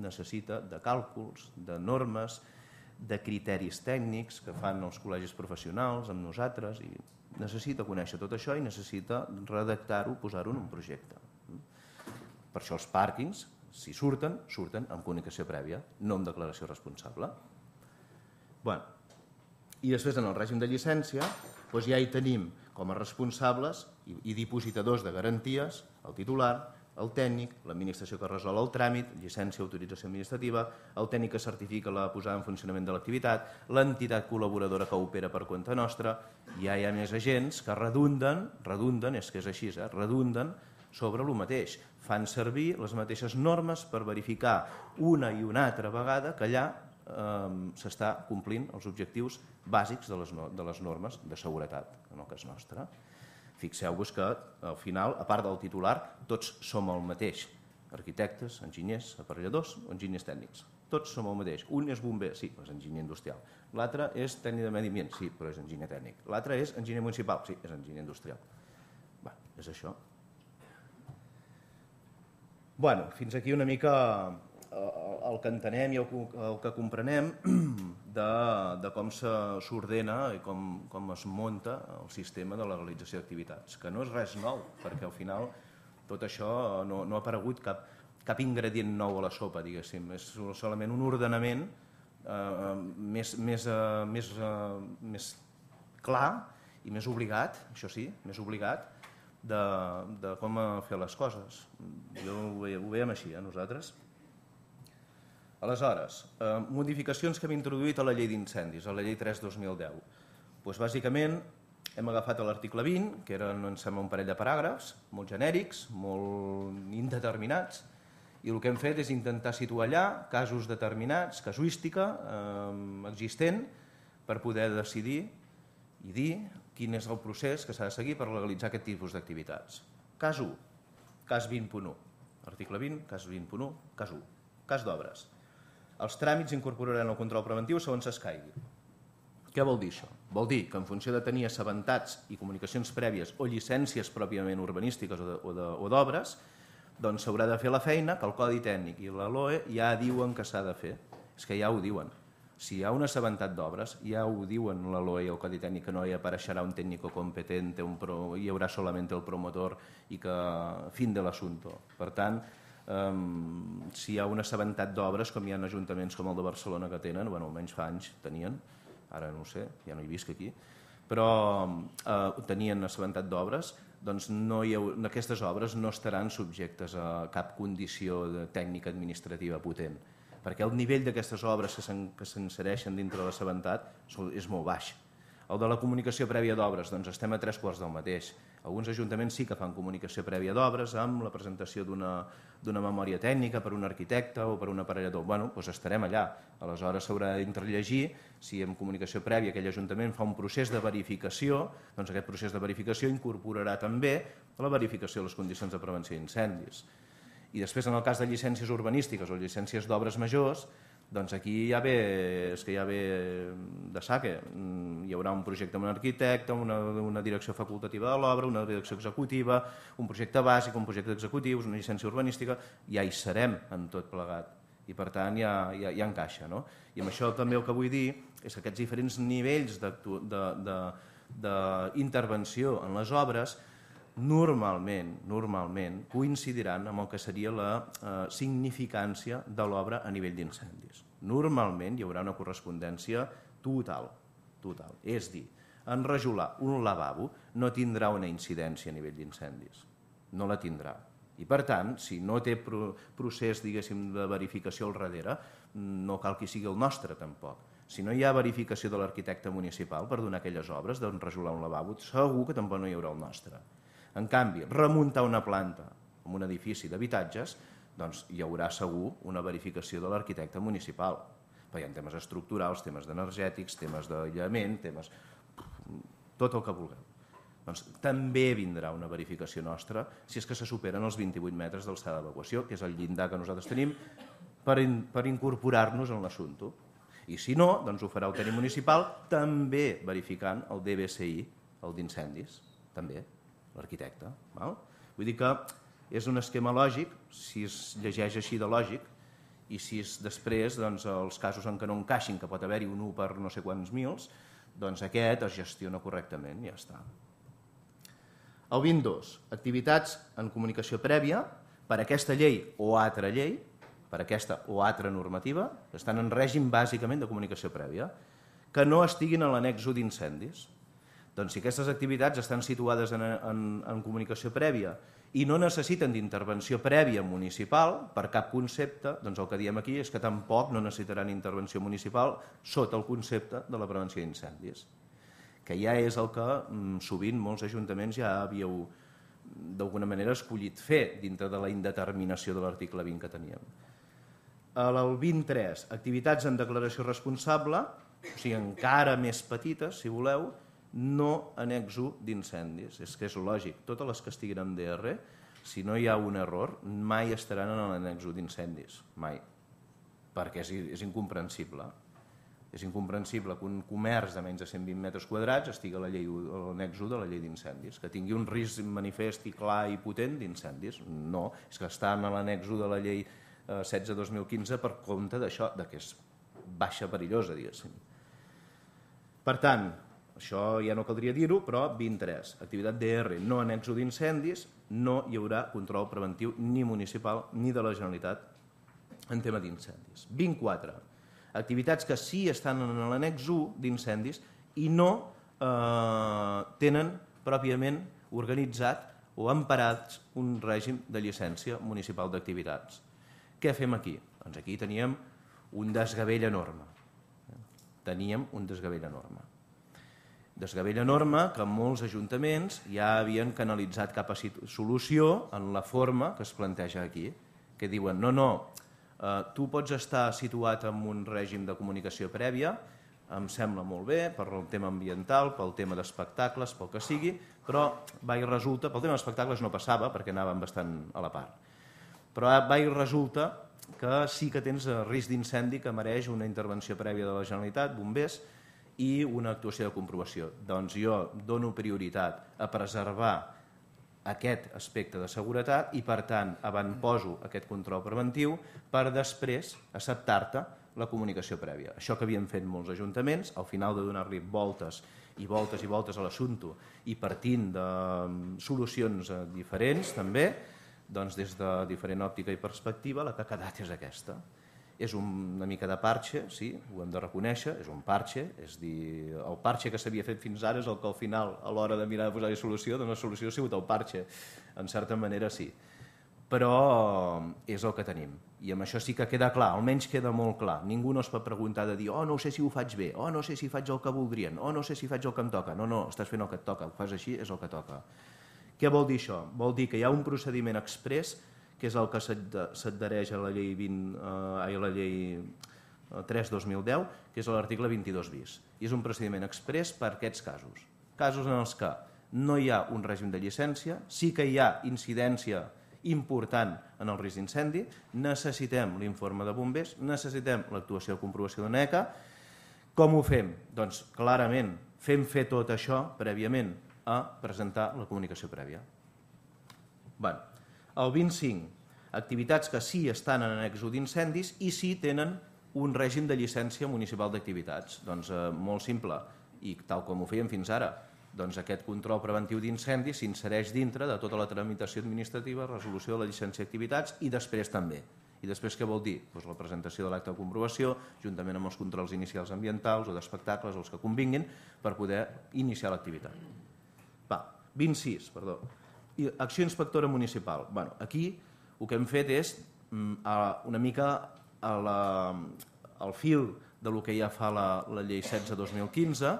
necessita de càlculs, de normes, de criteris tècnics que fan els col·legis professionals amb nosaltres i necessita conèixer tot això i necessita redactar-ho, posar-ho en un projecte. Per això els pàrquings, si surten, surten amb comunicació prèvia, no amb declaració responsable. Bueno, I després en el règim de llicència doncs ja hi tenim com a responsables i dipositadors de garanties, el titular, el tècnic, l'administració que resol el tràmit, llicència, autorització administrativa, el tècnic que certifica la posada en funcionament de l'activitat, l'entitat col·laboradora que opera per compte nostra, ja hi ha més agents que redunden, redunden, és que és així, eh? redunden sobre el mateix. Fan servir les mateixes normes per verificar una i una altra vegada que allà eh, s'està complint els objectius bàsics de les, de les normes de seguretat, en el cas nostre fixeu-vos que al final, a part del titular, tots som el mateix. Arquitectes, enginyers, aparelladors, enginyers tècnics. Tots som el mateix. Un és bomber, sí, però és enginyer industrial. L'altre és tècnic de medi ambient, sí, però és enginyer tècnic. L'altre és enginyer municipal, sí, és enginyer industrial. Va, és això. Bueno, fins aquí una mica el que entenem i el, el que comprenem de, de com s'ordena i com, com es munta el sistema de la realització d'activitats, que no és res nou, perquè al final tot això no, no ha aparegut cap, cap ingredient nou a la sopa, diguéssim, és solament un ordenament eh, eh més, més, eh, més, eh, més clar i més obligat, això sí, més obligat, de, de com fer les coses. Jo ho, ho veiem així, eh, nosaltres. Aleshores, eh, modificacions que hem introduït a la llei d'incendis, a la llei 3-2010. Pues, bàsicament, hem agafat l'article 20, que eren, em sembla, un parell de paràgrafs, molt genèrics, molt indeterminats, i el que hem fet és intentar situar allà casos determinats, casuística eh, existent, per poder decidir i dir quin és el procés que s'ha de seguir per legalitzar aquest tipus d'activitats. Cas 1, cas 20.1, article 20, cas 20.1, cas 1, cas d'obres els tràmits incorporaran el control preventiu segons s'escaigui. Què vol dir això? Vol dir que en funció de tenir assabentats i comunicacions prèvies o llicències pròpiament urbanístiques o d'obres, doncs s'haurà de fer la feina que el Codi Tècnic i la LOE ja diuen que s'ha de fer. És que ja ho diuen. Si hi ha un assabentat d'obres, ja ho diuen la LOE i el Codi Tècnic, que no hi apareixerà un tècnic competent, un pro... hi haurà solament el promotor i que fin de l'assumpte. Per tant, si hi ha una assabentat d'obres, com hi ha ajuntaments com el de Barcelona que tenen, bueno, almenys fa anys tenien, ara no ho sé, ja no hi visc aquí, però eh, tenien assabentat d'obres, doncs no hi ha, aquestes obres no estaran subjectes a cap condició de tècnica administrativa potent, perquè el nivell d'aquestes obres que s'insereixen dintre de l'assabentat és molt baix. El de la comunicació prèvia d'obres, doncs estem a tres quarts del mateix. Alguns ajuntaments sí que fan comunicació prèvia d'obres amb la presentació d'una memòria tècnica per un arquitecte o per un aparellador. Bueno, doncs estarem allà. Aleshores s'haurà d'interllegir si en comunicació prèvia aquell ajuntament fa un procés de verificació, doncs aquest procés de verificació incorporarà també la verificació de les condicions de prevenció d'incendis. I després, en el cas de llicències urbanístiques o llicències d'obres majors, doncs aquí ja ve, és que ja ve de saque. Eh? Mm, hi haurà un projecte amb un arquitecte, una, una direcció facultativa de l'obra, una direcció executiva, un projecte bàsic, un projecte executiu, una llicència urbanística, ja hi serem en tot plegat i per tant ja, ja, ja encaixa. No? I amb això també el que vull dir és que aquests diferents nivells d'intervenció en les obres normalment, normalment coincidiran amb el que seria la eh, significància de l'obra a nivell d'incendis. Normalment hi haurà una correspondència total, total. És dir, enrejolar un lavabo no tindrà una incidència a nivell d'incendis. No la tindrà. I per tant, si no té procés, diguéssim, de verificació al darrere, mm, no cal que sigui el nostre tampoc. Si no hi ha verificació de l'arquitecte municipal per donar aquelles obres d'enrejolar un lavabo, segur que tampoc no hi haurà el nostre. En canvi, remuntar una planta en un edifici d'habitatges, doncs hi haurà segur una verificació de l'arquitecte municipal. Perquè hi ha temes estructurals, temes d'energètics, temes d'aïllament, temes... tot el que vulgueu. Doncs també vindrà una verificació nostra si és que se superen els 28 metres d'alçada d'evacuació, que és el llindar que nosaltres tenim per, in, per incorporar-nos en l'assumpte. I si no, doncs ho farà el tenim municipal també verificant el DBCI, el d'incendis, també l'arquitecte. Vull dir que és un esquema lògic, si es llegeix així de lògic, i si és després doncs, els casos en què no encaixin, que pot haver-hi un 1 per no sé quants mils, doncs aquest es gestiona correctament i ja està. El 22, activitats en comunicació prèvia per aquesta llei o altra llei, per aquesta o altra normativa, estan en règim bàsicament de comunicació prèvia, que no estiguin a l'anexo d'incendis. Doncs si aquestes activitats estan situades en, en, en comunicació prèvia i no necessiten d'intervenció prèvia municipal per cap concepte, doncs el que diem aquí és que tampoc no necessitaran intervenció municipal sota el concepte de la prevenció d'incendis, que ja és el que mm, sovint molts ajuntaments ja havíeu mm, d'alguna manera escollit fer dintre de la indeterminació de l'article 20 que teníem. El 23, activitats en declaració responsable, o sigui, encara més petites, si voleu, no anexo d'incendis. És que és lògic. Totes les que estiguin en DR, si no hi ha un error, mai estaran en l'anexo d'incendis. Mai. Perquè és, és incomprensible. És incomprensible que un comerç de menys de 120 metres quadrats estigui a la llei de la llei d'incendis, que tingui un risc manifest i clar i potent d'incendis. No, és que està en 1 de la llei 16-2015 eh, per compte d'això, que és baixa perillosa, diguéssim. Per tant, això ja no caldria dir-ho, però 23. Activitat DR, no anexo d'incendis, no hi haurà control preventiu ni municipal ni de la Generalitat en tema d'incendis. 24. Activitats que sí estan en l'anex 1 d'incendis i no eh, tenen pròpiament organitzat o emparats un règim de llicència municipal d'activitats. Què fem aquí? Doncs aquí teníem un desgavell enorme. Teníem un desgavell enorme desgavell enorme que molts ajuntaments ja havien canalitzat cap a solució en la forma que es planteja aquí, que diuen no, no, eh, tu pots estar situat en un règim de comunicació prèvia, em sembla molt bé, per el tema ambiental, pel tema d'espectacles, pel que sigui, però va i resulta, pel tema d'espectacles no passava perquè anàvem bastant a la part, però va i resulta que sí que tens risc d'incendi que mereix una intervenció prèvia de la Generalitat, bombers, i una actuació de comprovació. Doncs jo dono prioritat a preservar aquest aspecte de seguretat i, per tant, avantposo aquest control preventiu per després acceptar-te la comunicació prèvia. Això que havien fet molts ajuntaments, al final de donar-li voltes i voltes i voltes a l'assumpte i partint de mm, solucions eh, diferents també, doncs des de diferent òptica i perspectiva la que ha quedat és aquesta és una mica de parxe, sí, ho hem de reconèixer, és un parxe, és dir, el parxe que s'havia fet fins ara és el que al final, a l'hora de mirar de posar-hi solució, doncs la solució ha sigut el parxe, en certa manera sí. Però és el que tenim, i amb això sí que queda clar, almenys queda molt clar. Ningú no es pot preguntar de dir, oh, no sé si ho faig bé, oh, no sé si faig el que voldrien, oh, no sé si faig el que em toca. No, no, estàs fent el que et toca, ho fas així, és el que toca. Què vol dir això? Vol dir que hi ha un procediment express que és el que s'adhereix a la llei 20, eh, a la llei 3-2010, eh, que és l'article 22 bis. I és un procediment express per a aquests casos. Casos en els que no hi ha un règim de llicència, sí que hi ha incidència important en el risc d'incendi, necessitem l'informe de bombers, necessitem l'actuació de comprovació d'una ECA. Com ho fem? Doncs clarament fem fer tot això prèviament a presentar la comunicació prèvia. Bé, bueno, el 25, activitats que sí estan en anexo d'incendis i sí tenen un règim de llicència municipal d'activitats. Doncs eh, molt simple, i tal com ho fèiem fins ara, doncs aquest control preventiu d'incendis s'insereix dintre de tota la tramitació administrativa, resolució de la llicència d'activitats i després també. I després què vol dir? Doncs la presentació de l'acte de comprovació, juntament amb els controls inicials ambientals o d'espectacles, els que convinguin, per poder iniciar l'activitat. Va, 26, perdó acció inspectora municipal. Bueno, aquí el que hem fet és mm, una mica a la, al fil de lo que ja fa la, la llei 16-2015,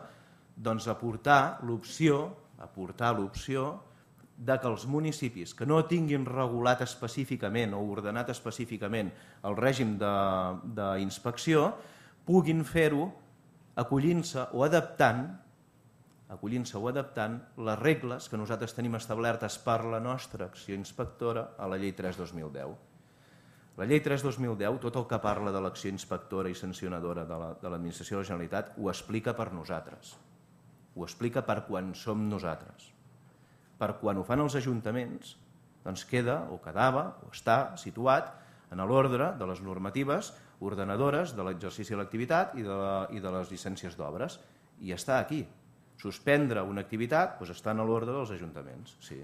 doncs aportar l'opció aportar l'opció de que els municipis que no tinguin regulat específicament o ordenat específicament el règim d'inspecció puguin fer-ho acollint-se o adaptant acollint-se o adaptant les regles que nosaltres tenim establertes per la nostra acció inspectora a la llei 3-2010. La llei 3-2010, tot el que parla de l'acció inspectora i sancionadora de l'administració la, de la Generalitat, ho explica per nosaltres. Ho explica per quan som nosaltres. Per quan ho fan els ajuntaments, doncs queda o quedava o està situat en l'ordre de les normatives ordenadores de l'exercici de l'activitat i, de i de les llicències d'obres. I està aquí, suspendre una activitat doncs estan a l'ordre dels ajuntaments, sí,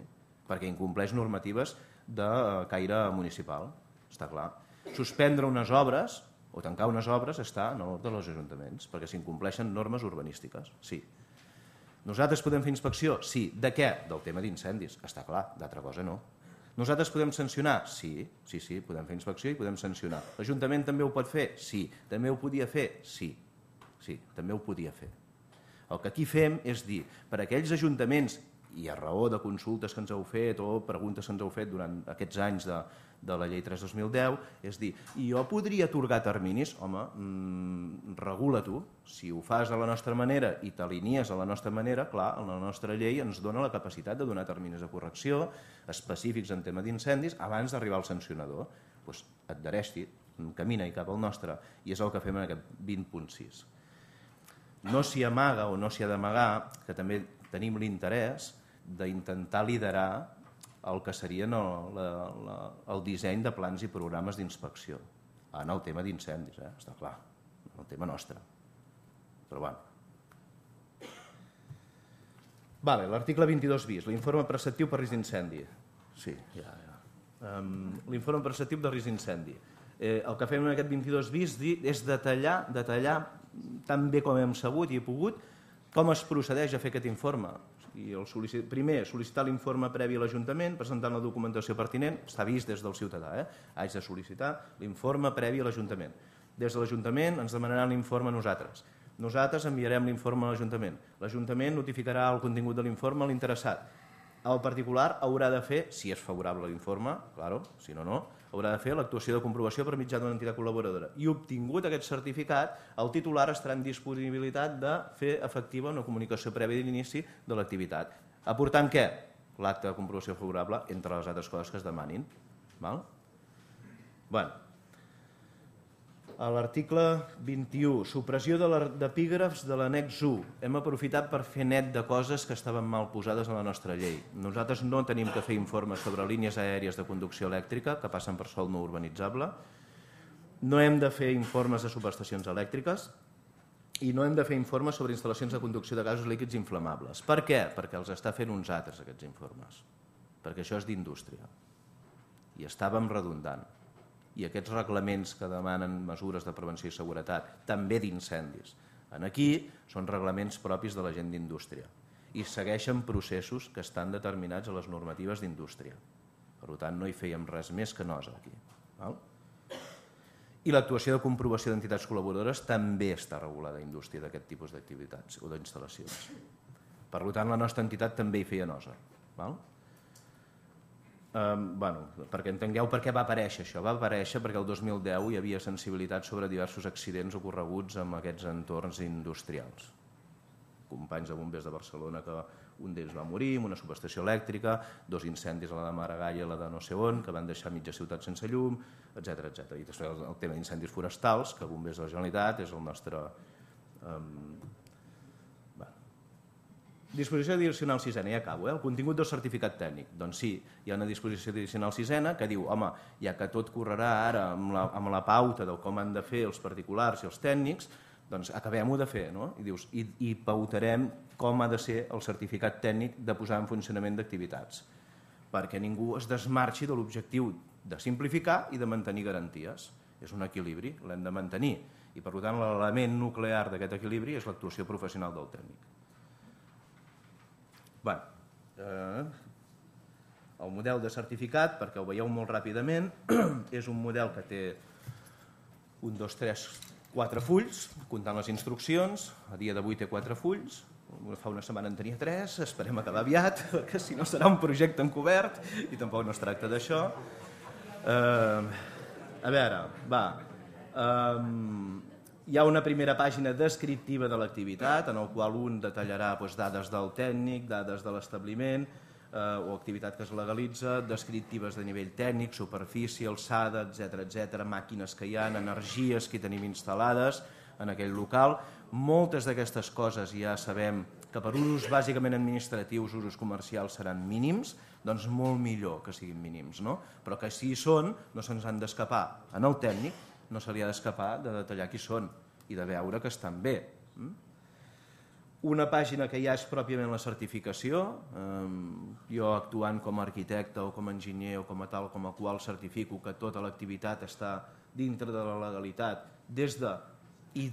perquè incompleix normatives de eh, caire municipal, està clar. Suspendre unes obres o tancar unes obres està a l'ordre dels ajuntaments, perquè s'incompleixen normes urbanístiques, sí. Nosaltres podem fer inspecció? Sí. De què? Del tema d'incendis, està clar, d'altra cosa no. Nosaltres podem sancionar? Sí, sí, sí, podem fer inspecció i podem sancionar. L'Ajuntament també ho pot fer? Sí. També ho podia fer? Sí, sí, també ho podia fer. El que aquí fem és dir, per aquells ajuntaments, i a raó de consultes que ens heu fet o preguntes que ens heu fet durant aquests anys de, de la llei 3 2010, és dir, jo podria atorgar terminis, home, mmm, regula tu, si ho fas a la nostra manera i t'alinies a la nostra manera, clar, la nostra llei ens dona la capacitat de donar terminis de correcció específics en tema d'incendis abans d'arribar al sancionador. Doncs pues, et camina i cap al nostre, i és el que fem en aquest 20.6 no s'hi amaga o no s'hi ha d'amagar que també tenim l'interès d'intentar liderar el que seria no, la, la, el disseny de plans i programes d'inspecció en el tema d'incendis, eh? està clar, en el tema nostre. Però bueno. Vale, L'article 22 bis, l'informe preceptiu per risc d'incendi. Sí, ja, ja. Um, l'informe preceptiu de risc d'incendi. Eh, el que fem en aquest 22 bis és detallar, detallar tan bé com hem sabut i he pogut, com es procedeix a fer aquest informe? I el sol·licit... Primer, sol·licitar l'informe previ a l'Ajuntament, presentant la documentació pertinent, està vist des del ciutadà, eh? haig de sol·licitar l'informe previ a l'Ajuntament. Des de l'Ajuntament ens demanaran l'informe a nosaltres. Nosaltres enviarem l'informe a l'Ajuntament. L'Ajuntament notificarà el contingut de l'informe a l'interessat. El particular haurà de fer, si és favorable a l'informe, claro, si no, no, haurà de fer l'actuació de comprovació per mitjà d'una entitat col·laboradora. I obtingut aquest certificat, el titular estarà en disponibilitat de fer efectiva una comunicació prèvia d'inici de l'activitat. Aportant què? L'acte de comprovació favorable, entre les altres coses que es demanin. Val? Bueno, a l'article 21, supressió d'epígrafs de l'annex 1. Hem aprofitat per fer net de coses que estaven mal posades a la nostra llei. Nosaltres no tenim que fer informes sobre línies aèries de conducció elèctrica que passen per sol no urbanitzable, no hem de fer informes de subestacions elèctriques i no hem de fer informes sobre instal·lacions de conducció de gasos líquids inflamables. Per què? Perquè els està fent uns altres, aquests informes. Perquè això és d'indústria. I estàvem redundant i aquests reglaments que demanen mesures de prevenció i seguretat, també d'incendis, en aquí són reglaments propis de la gent d'indústria i segueixen processos que estan determinats a les normatives d'indústria. Per tant, no hi fèiem res més que nosa aquí. Val? I l'actuació de comprovació d'entitats col·laboradores també està regulada a indústria d'aquest tipus d'activitats o d'instal·lacions. Per tant, la nostra entitat també hi feia nosa. Val? Um, bueno, perquè entengueu per què va aparèixer això. Va aparèixer perquè el 2010 hi havia sensibilitat sobre diversos accidents ocorreguts en aquests entorns industrials. Companys de bombers de Barcelona que un d'ells va morir, amb una subestació elèctrica, dos incendis a la de Maragall i a la de no sé on, que van deixar mitja ciutat sense llum, etc etc. I després el, tema d'incendis forestals, que Bombers de la Generalitat és el nostre... Um, Disposició addicional sisena, ja acabo, eh? el contingut del certificat tècnic. Doncs sí, hi ha una disposició addicional sisena que diu, home, ja que tot correrà ara amb la, amb la pauta de com han de fer els particulars i els tècnics, doncs acabem-ho de fer, no? I dius, i, i pautarem com ha de ser el certificat tècnic de posar en funcionament d'activitats, perquè ningú es desmarxi de l'objectiu de simplificar i de mantenir garanties. És un equilibri, l'hem de mantenir. I, per tant, l'element nuclear d'aquest equilibri és l'actuació professional del tècnic. Bé, eh, el model de certificat, perquè ho veieu molt ràpidament, és un model que té un, dos, tres, quatre fulls, comptant les instruccions, a dia d'avui té quatre fulls, fa una setmana en tenia tres, esperem acabar aviat, que si no serà un projecte encobert, i tampoc no es tracta d'això. Eh, a veure, va... Eh, hi ha una primera pàgina descriptiva de l'activitat, en el qual un detallarà doncs, dades del tècnic, dades de l'establiment eh, o activitat que es legalitza, descriptives de nivell tècnic, superfície, alçada, etc etc, màquines que hi ha, energies que hi tenim instal·lades en aquell local. Moltes d'aquestes coses ja sabem que per usos bàsicament administratius, usos comercials seran mínims, doncs molt millor que siguin mínims, no? però que si hi són no se'ns han d'escapar en el tècnic no se li ha d'escapar de detallar qui són i de veure que estan bé. Mm? Una pàgina que ja és pròpiament la certificació, jo actuant com a arquitecte o com a enginyer o com a tal com a qual certifico que tota l'activitat està dintre de la legalitat, des de i,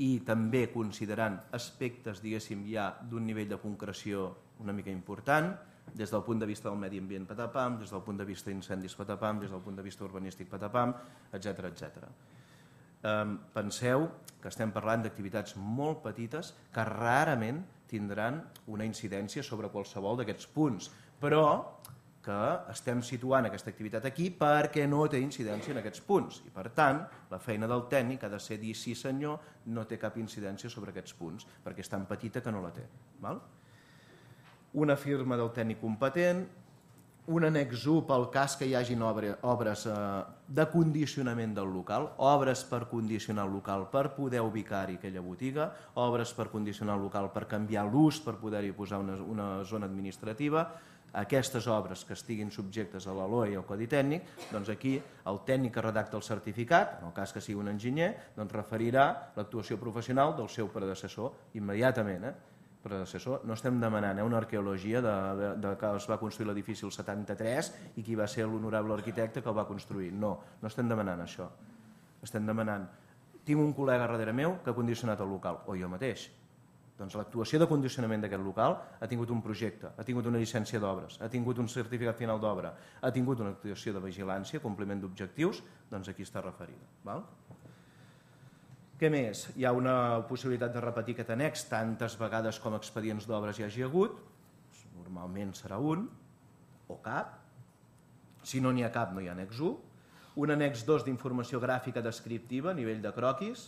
i també considerant aspectes, diguéssim, ja d'un nivell de concreció una mica important, des del punt de vista del medi ambient patapam, des del punt de vista d'incendis patapam, des del punt de vista urbanístic patapam, etc etc. penseu que estem parlant d'activitats molt petites que rarament tindran una incidència sobre qualsevol d'aquests punts, però que estem situant aquesta activitat aquí perquè no té incidència en aquests punts. I per tant, la feina del tècnic ha de ser dir sí senyor, no té cap incidència sobre aquests punts, perquè és tan petita que no la té. Val? una firma tècnic competent, un annex 1 pel cas que hi hagi obres eh, de condicionament del local, obres per condicionar el local per poder ubicar-hi aquella botiga, obres per condicionar el local per canviar l'ús, per poder-hi posar una, una zona administrativa, aquestes obres que estiguin subjectes a la LOE i al Codi Tècnic, doncs aquí el tècnic que redacta el certificat, en el cas que sigui un enginyer, doncs referirà l'actuació professional del seu predecessor immediatament. Eh? predecessor, no estem demanant eh, una arqueologia de, de, de que es va construir l'edifici el 73 i qui va ser l'honorable arquitecte que el va construir. No, no estem demanant això. Estem demanant, tinc un col·lega darrere meu que ha condicionat el local, o jo mateix. Doncs l'actuació de condicionament d'aquest local ha tingut un projecte, ha tingut una llicència d'obres, ha tingut un certificat final d'obra, ha tingut una actuació de vigilància, compliment d'objectius, doncs aquí està referida. Val? Què més? Hi ha una possibilitat de repetir aquest annex tantes vegades com expedients d'obres hi hagi hagut, normalment serà un, o cap. Si no n'hi ha cap, no hi ha annex 1. Un annex 2 d'informació gràfica descriptiva a nivell de croquis,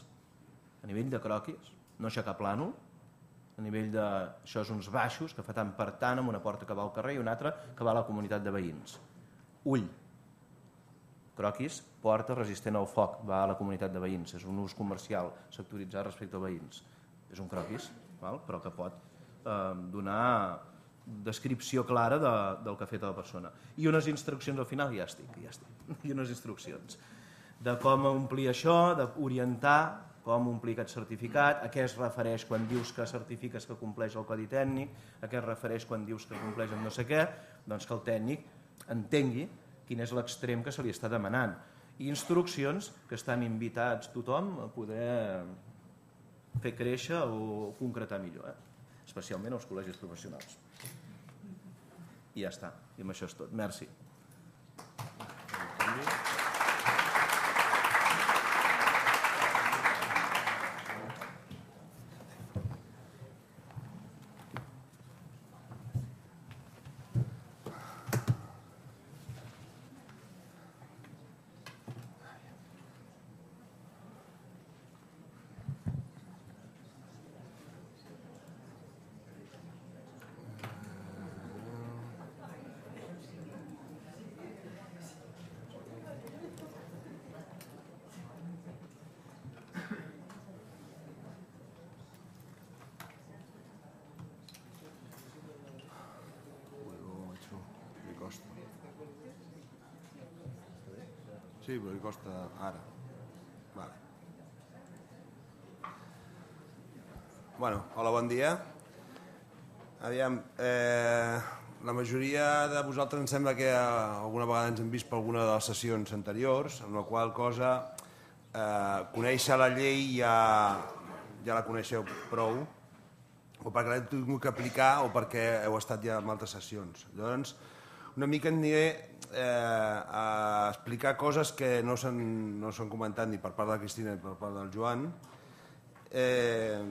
a nivell de croquis, no aixecar plànol, a nivell de... això és uns baixos que fa tant per tant amb una porta que va al carrer i una altra que va a la comunitat de veïns. Ull, Croquis, porta resistent al foc, va a la comunitat de veïns, és un ús comercial sectoritzat respecte a veïns. És un croquis, val? però que pot eh, donar descripció clara de, del que ha fet la persona. I unes instruccions al final, ja estic, ja estic. I unes instruccions de com omplir això, d'orientar com omplir aquest certificat, a què es refereix quan dius que certifiques que compleix el codi tècnic, a què es refereix quan dius que compleix amb no sé què, doncs que el tècnic entengui quin és l'extrem que se li està demanant i instruccions que estan invitats tothom a poder fer créixer o concretar millor, eh? especialment als col·legis professionals. I ja està, i amb això és tot. Merci. Merci. Sí, però li costa ara. Vale. Bueno, hola, bon dia. Aviam, eh, la majoria de vosaltres em sembla que alguna vegada ens hem vist per alguna de les sessions anteriors, amb la qual cosa eh, conèixer la llei ja, ja la coneixeu prou, o perquè l'heu tingut que aplicar o perquè heu estat ja en altres sessions. Llavors, una mica aniré eh, a explicar coses que no s'han no comentat ni per part de la Cristina ni per part del Joan. Eh,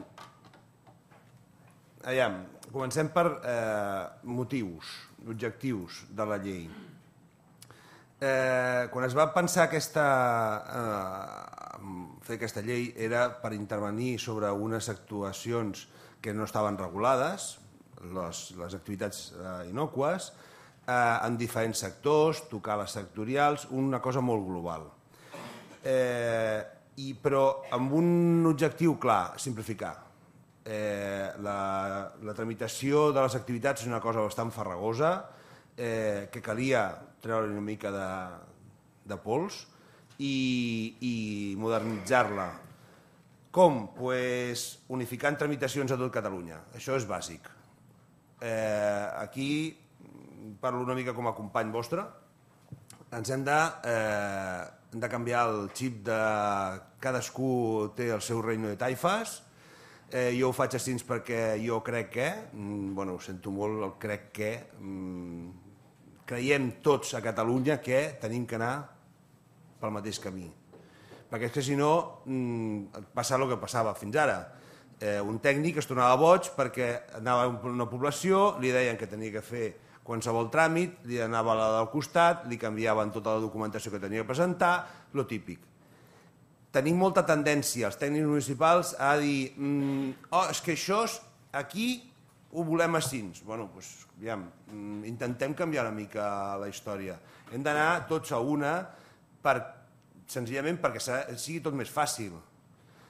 aviam, comencem per eh, motius, objectius de la llei. Eh, quan es va pensar aquesta, eh, fer aquesta llei era per intervenir sobre unes actuacions que no estaven regulades, les, les activitats eh, inocues, eh, en diferents sectors, tocar les sectorials, una cosa molt global. Eh, i, però amb un objectiu clar, simplificar. Eh, la, la tramitació de les activitats és una cosa bastant farragosa, eh, que calia treure una mica de, de pols i, i modernitzar-la. Com? Pues unificant tramitacions a tot Catalunya. Això és bàsic. Eh, aquí parlo una mica com a company vostre, ens hem de, eh, hem de canviar el xip de cadascú té el seu reino de taifes, eh, jo ho faig així perquè jo crec que, mm, bueno, ho sento molt, el crec que, mm, creiem tots a Catalunya que tenim que anar pel mateix camí. Perquè és que si no, mm, passa el que passava fins ara. Eh, un tècnic es tornava boig perquè anava a una població, li deien que tenia que fer qualsevol tràmit, li anava a la del costat, li canviaven tota la documentació que tenia que presentar, lo típic. Tenim molta tendència, els tècnics municipals, a dir mm, oh, és que això és aquí ho volem a cins. Bueno, doncs, aviam, mm, intentem canviar una mica la història. Hem d'anar tots a una per, senzillament perquè sigui tot més fàcil.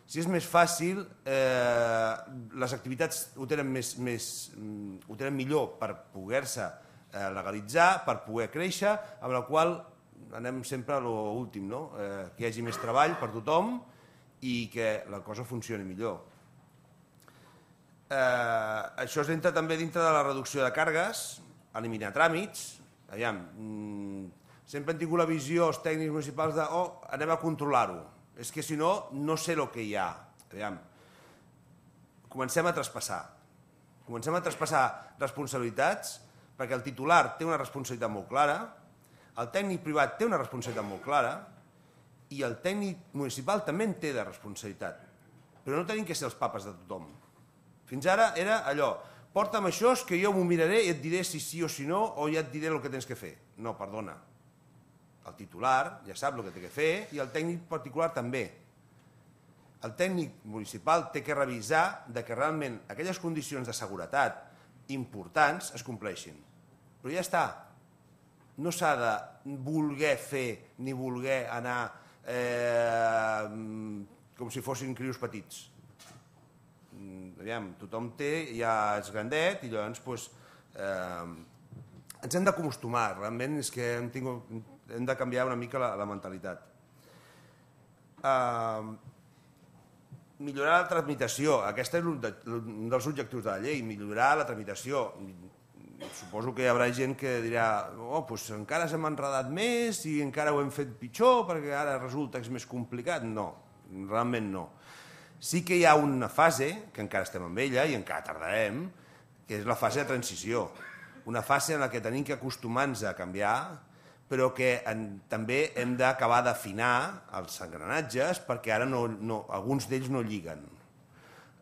Si és més fàcil, eh, les activitats ho tenen, més, més, mm, ho tenen millor per poder-se eh, legalitzar, per poder créixer, amb la qual anem sempre a l'últim, no? eh, que hi hagi més treball per tothom i que la cosa funcioni millor. Eh, això es entra també dintre de la reducció de cargues, eliminar tràmits, aviam, mm, sempre hem tingut la visió els tècnics municipals de oh, anem a controlar-ho, és que si no, no sé el que hi ha. Aviam, comencem a traspassar. Comencem a traspassar responsabilitats perquè el titular té una responsabilitat molt clara, el tècnic privat té una responsabilitat molt clara i el tècnic municipal també en té de responsabilitat. Però no tenim que ser els papes de tothom. Fins ara era allò, porta'm això que jo m'ho miraré i et diré si sí o si no o ja et diré el que tens que fer. No, perdona. El titular ja sap el que té que fer i el tècnic particular també. El tècnic municipal té que revisar de que realment aquelles condicions de seguretat, importants es compleixin. Però ja està. No s'ha de voler fer ni voler anar eh, com si fossin crius petits. Mm, aviam, tothom té, ja és grandet i llavors pues, eh, ens hem d'acostumar, realment és que hem, tingut, hem de canviar una mica la, la mentalitat. Eh, millorar la tramitació. Aquest és un, de, un dels objectius de la llei, millorar la tramitació. Suposo que hi haurà gent que dirà oh, doncs encara s'hem enredat més i encara ho hem fet pitjor perquè ara resulta que és més complicat. No, realment no. Sí que hi ha una fase, que encara estem amb ella i encara tardarem, que és la fase de transició. Una fase en la que tenim que acostumar-nos a canviar però que en, també hem d'acabar d'afinar els engranatges perquè ara no, no, alguns d'ells no lliguen.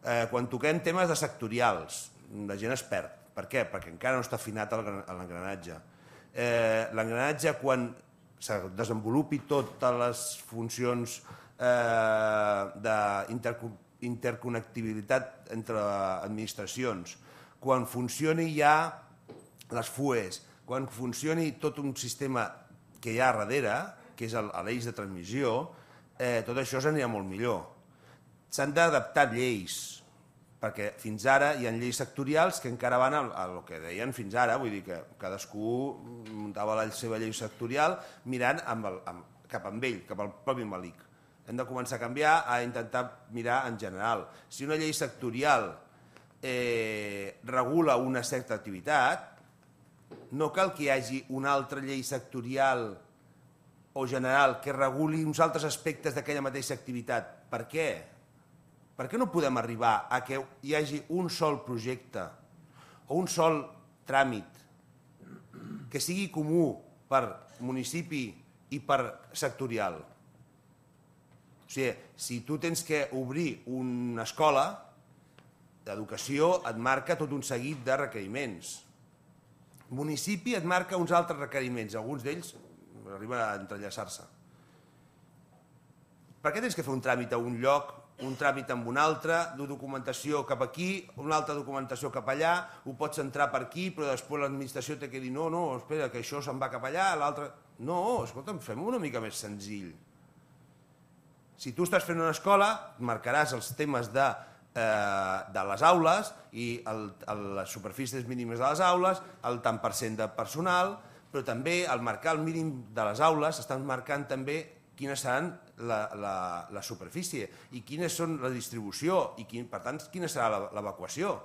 Eh, quan toquem temes de sectorials, la gent es perd. Per què? Perquè encara no està afinat l'engranatge. Eh, l'engranatge, quan se desenvolupi totes les funcions eh, d'interconnexió interconnectivitat entre administracions, quan funcioni ja les FUEs, quan funcioni tot un sistema que hi ha darrere, que és l'eix de transmissió, eh, tot això s'anirà molt millor. S'han d'adaptar lleis, perquè fins ara hi ha lleis sectorials que encara van al, al que deien fins ara, vull dir que cadascú muntava la seva llei sectorial mirant amb el, amb, cap amb ell, cap al propi malic. Hem de començar a canviar, a intentar mirar en general. Si una llei sectorial eh, regula una certa activitat, no cal que hi hagi una altra llei sectorial o general que reguli uns altres aspectes d'aquella mateixa activitat. Per què? Per què no podem arribar a que hi hagi un sol projecte o un sol tràmit que sigui comú per municipi i per sectorial? O sigui, si tu tens que obrir una escola, d'educació et marca tot un seguit de requeriments municipi et marca uns altres requeriments, alguns d'ells arriben a entrellaçar-se. Per què tens que fer un tràmit a un lloc, un tràmit amb un altre, d'una documentació cap aquí, una altra documentació cap allà, ho pots entrar per aquí, però després l'administració té que dir no, no, espera, que això se'n va cap allà, l'altre... No, escolta'm, fem una mica més senzill. Si tu estàs fent una escola, marcaràs els temes de Eh, de les aules i el, el, les superfícies mínimes de les aules, el tant per cent de personal, però també al marcar el mínim de les aules s'estan marcant també quines seran la, la, la superfície i quines són la distribució i quin, per tant quina serà l'evacuació.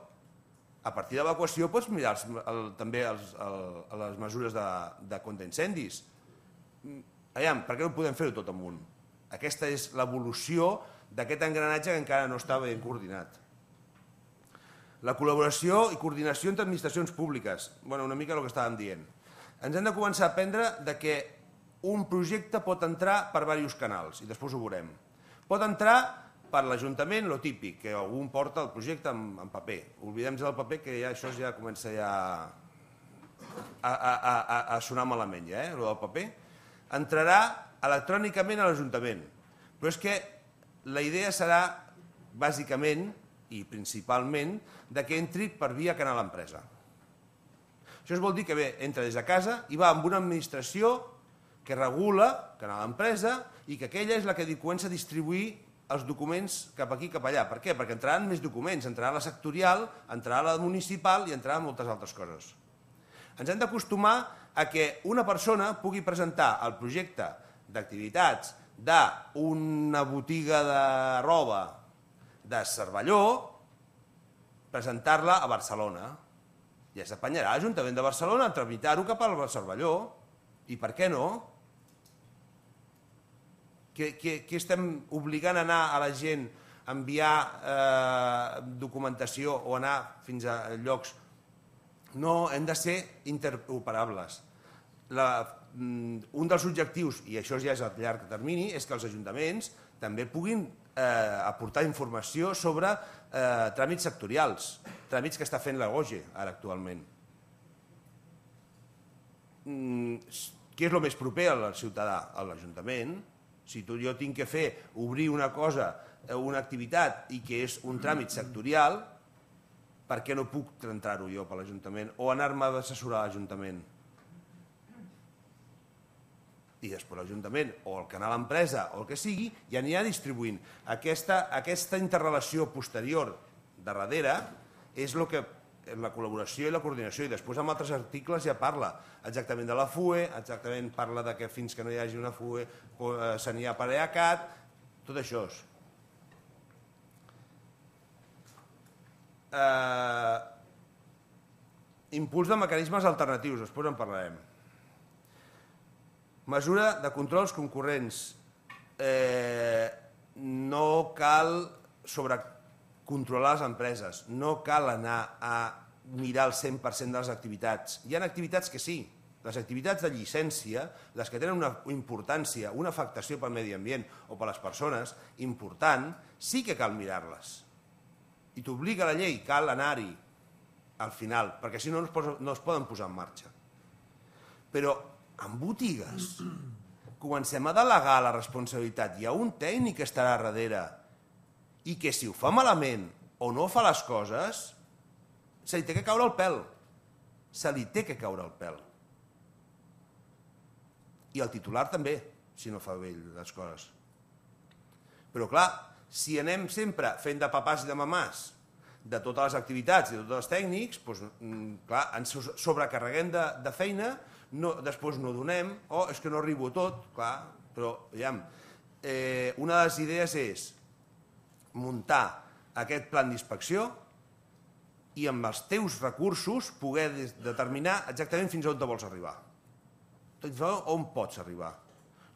A partir de l'evacuació pots doncs, mirar els, el, també els, el, les mesures de, de contra incendis. Mm, aviam, per què no podem fer-ho tot amunt? Aquesta és l'evolució d'aquest engranatge que encara no està ben coordinat. La col·laboració i coordinació entre administracions públiques, bueno, una mica el que estàvem dient. Ens hem de començar a aprendre de que un projecte pot entrar per diversos canals, i després ho veurem. Pot entrar per l'Ajuntament, lo típic, que algú porta el projecte en, en paper. Oblidem-nos del paper, que ja, això ja comença ja a, a, a, a sonar malament, ja, eh, el del paper. Entrarà electrònicament a l'Ajuntament. Però és que la idea serà, bàsicament i principalment, de que entri per via canal l'empresa. Això es vol dir que bé, entra des de casa i va amb una administració que regula, canal l'empresa i que aquella és la que comença a distribuir els documents cap aquí cap allà. Per què? Perquè entraran més documents, entrarà la sectorial, entrarà la municipal i entrarà moltes altres coses. Ens hem d'acostumar a que una persona pugui presentar el projecte d'activitats, d'una botiga de roba de Cervelló, presentar-la a Barcelona. Ja s'apanyarà l'Ajuntament de Barcelona a tramitar-ho cap al Cervelló. I per què no? Que, que, que estem obligant a anar a la gent a enviar eh, documentació o anar fins a llocs? No, hem de ser interoperables. La Mm, un dels objectius, i això ja és a llarg termini, és que els ajuntaments també puguin eh, aportar informació sobre eh, tràmits sectorials, tràmits que està fent la GOGE ara actualment. Mm, què és el més proper al ciutadà? A l'Ajuntament. Si tu, jo tinc que fer, obrir una cosa, eh, una activitat, i que és un tràmit sectorial, per què no puc entrar-ho jo per l'Ajuntament o anar-me a assessorar l'Ajuntament? i després l'Ajuntament o el canal empresa o el que sigui, ja anirà distribuint. Aquesta, aquesta interrelació posterior de darrere és el que la col·laboració i la coordinació i després amb altres articles ja parla exactament de la FUE, exactament parla de que fins que no hi hagi una FUE eh, se n'hi ha per EACAT, tot això és. Eh, impuls de mecanismes alternatius, després en parlarem. Mesura de controls concurrents. Eh, no cal sobrecontrolar les empreses, no cal anar a mirar el 100% de les activitats. Hi ha activitats que sí, les activitats de llicència, les que tenen una importància, una afectació pel medi ambient o per les persones important, sí que cal mirar-les. I t'obliga la llei, cal anar-hi al final, perquè si no no es, posa, no es poden posar en marxa. Però amb botigues. Comencem a delegar la responsabilitat. Hi ha un tècnic que estarà darrere i que si ho fa malament o no fa les coses, se li té que caure el pèl. Se li té que caure el pèl. I el titular també, si no fa bé les coses. Però clar, si anem sempre fent de papàs i de mamàs de totes les activitats i de tots els tècnics, doncs, mm, clar, ens sobrecarreguem de, de feina no, després no donem, o oh, és que no arribo tot, clar, però, aviam, eh, una de les idees és muntar aquest plan d'inspecció i amb els teus recursos poder determinar exactament fins on te vols arribar. Fins on pots arribar.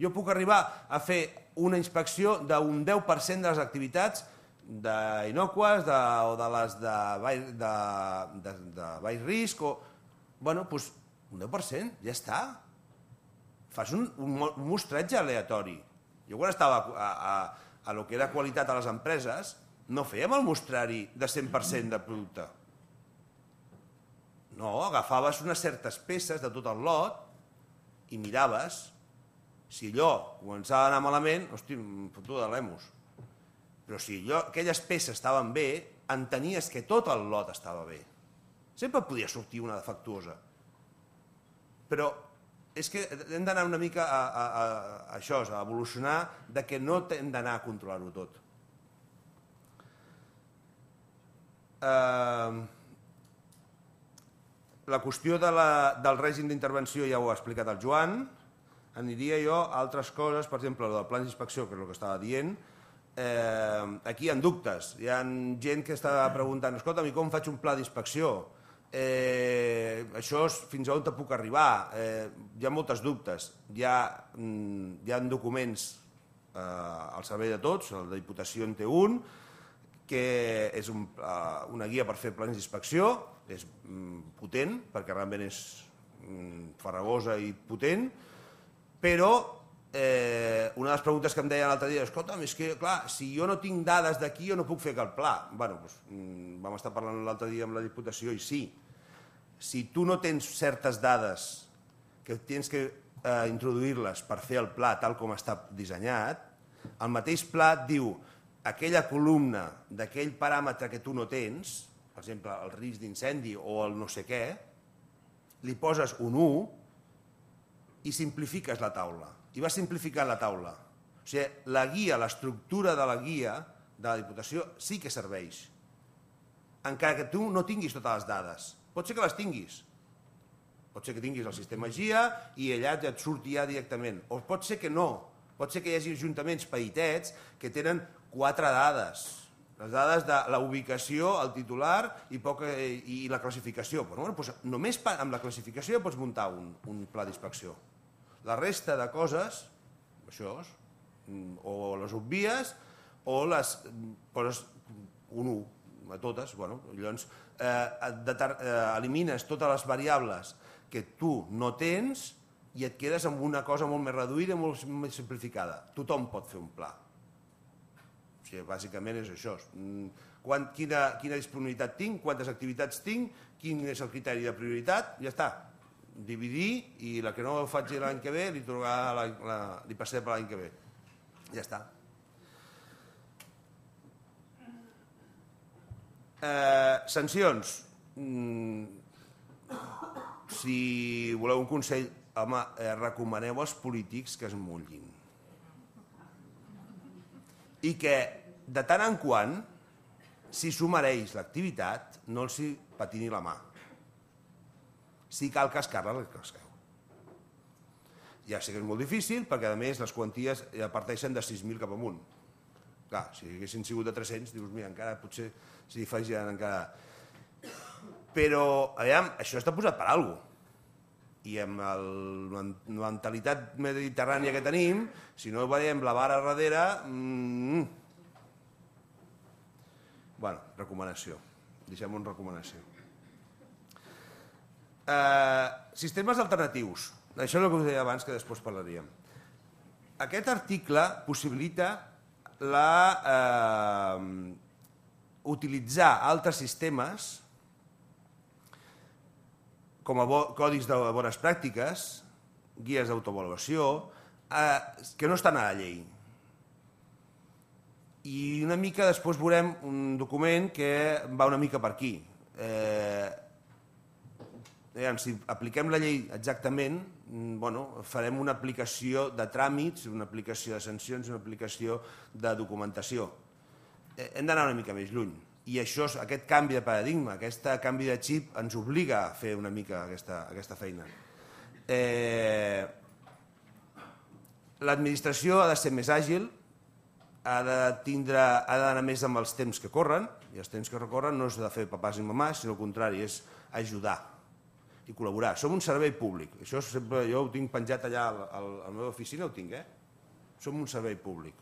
Jo puc arribar a fer una inspecció d'un 10% de les activitats d'inocues de, o de les de, de, de, de baix risc o... Bueno, doncs un 10%, ja està. Fas un, un, un mostratge aleatori. Jo quan estava a, a, a lo que era qualitat a les empreses, no fèiem el mostrari de 100% de producte. No, agafaves unes certes peces de tot el lot i miraves si allò començava a anar malament, hosti, em foto de l'emus. Però si allò, aquelles peces estaven bé, entenies que tot el lot estava bé. Sempre podia sortir una defectuosa, però és que hem d'anar una mica a, a, a, això, a evolucionar, de que no hem d'anar a controlar-ho tot. Uh, la qüestió de la, del règim d'intervenció ja ho ha explicat el Joan, aniria jo a altres coses, per exemple, el del plan d'inspecció, que és el que estava dient, eh, aquí hi ha dubtes, hi ha gent que està preguntant, escolta'm, com faig un pla d'inspecció? Eh, això és fins on te puc arribar. Eh, hi ha moltes dubtes. Hi ha, mm, hi ha documents eh, al servei de tots, el de Diputació en té un, que és un, eh, una guia per fer plans d'inspecció, és mm, potent, perquè realment és mm, farragosa i potent, però eh, una de les preguntes que em deien l'altre dia, escolta'm, és que, clar, si jo no tinc dades d'aquí, jo no puc fer cap pla. bueno, doncs, mm, vam estar parlant l'altre dia amb la Diputació i sí, si tu no tens certes dades que tens que eh, introduir-les per fer el pla tal com està dissenyat, el mateix pla diu aquella columna d'aquell paràmetre que tu no tens, per exemple, el risc d'incendi o el no sé què, li poses un 1 i simplifiques la taula i va simplificar la taula. O sigui, la guia, l'estructura de la guia de la Diputació sí que serveix. Encara que tu no tinguis totes les dades. Pot ser que les tinguis. Pot ser que tinguis el sistema GIA i allà et surti ja directament. O pot ser que no. Pot ser que hi hagi ajuntaments petitets que tenen quatre dades. Les dades de la ubicació, el titular i, poca, i, eh, i la classificació. Però, bueno, doncs només amb la classificació ja pots muntar un, un pla d'inspecció. La resta de coses, això, mm, o les obvies o les mm, poses un 1 a totes, bueno, llavors eh, eh, elimines totes les variables que tu no tens i et quedes amb una cosa molt més reduïda i molt més simplificada. Tothom pot fer un pla. O sigui, bàsicament és això. Mm, quan, quina, quina disponibilitat tinc, quantes activitats tinc, quin és el criteri de prioritat, ja està dividir i la que no ho faci l'any que ve li, la, la, li passaré per l'any que ve. Ja està. Eh, sancions. Mm, si voleu un consell, home, eh, recomaneu als polítics que es mullin. I que de tant en quant, si s'ho mereix l'activitat, no els hi patini la mà. Si cal cascar-la, la casqueu. Ja sé que és molt difícil, perquè a més les quanties parteixen de 6.000 cap amunt. Clar, si haguessin sigut de 300, dius, mira, encara potser si fa ja encara... Però, aviam, això està posat per alguna cosa. I amb el, la mentalitat mediterrània que tenim, si no veiem la vara darrere... Mmm... bueno, recomanació. Deixem-ho en recomanació. Eh, sistemes alternatius. Això és el que us deia abans, que després parlaríem. Aquest article possibilita la, eh, utilitzar altres sistemes com a codis de bones pràctiques, guies d'autovaluació, eh, que no estan a la llei. I una mica després veurem un document que va una mica per aquí. Eh, si apliquem la llei exactament, mm, bueno, farem una aplicació de tràmits, una aplicació de sancions, una aplicació de documentació. Eh, hem d'anar una mica més lluny. I això, aquest canvi de paradigma, aquest canvi de xip, ens obliga a fer una mica aquesta, aquesta feina. Eh, L'administració ha de ser més àgil, ha de tindre, ha d'anar més amb els temps que corren, i els temps que recorren no és de fer papàs i mamàs, sinó al contrari, és ajudar i col·laborar. Som un servei públic. Això sempre jo ho tinc penjat allà a la, meva oficina, ho tinc, eh? Som un servei públic.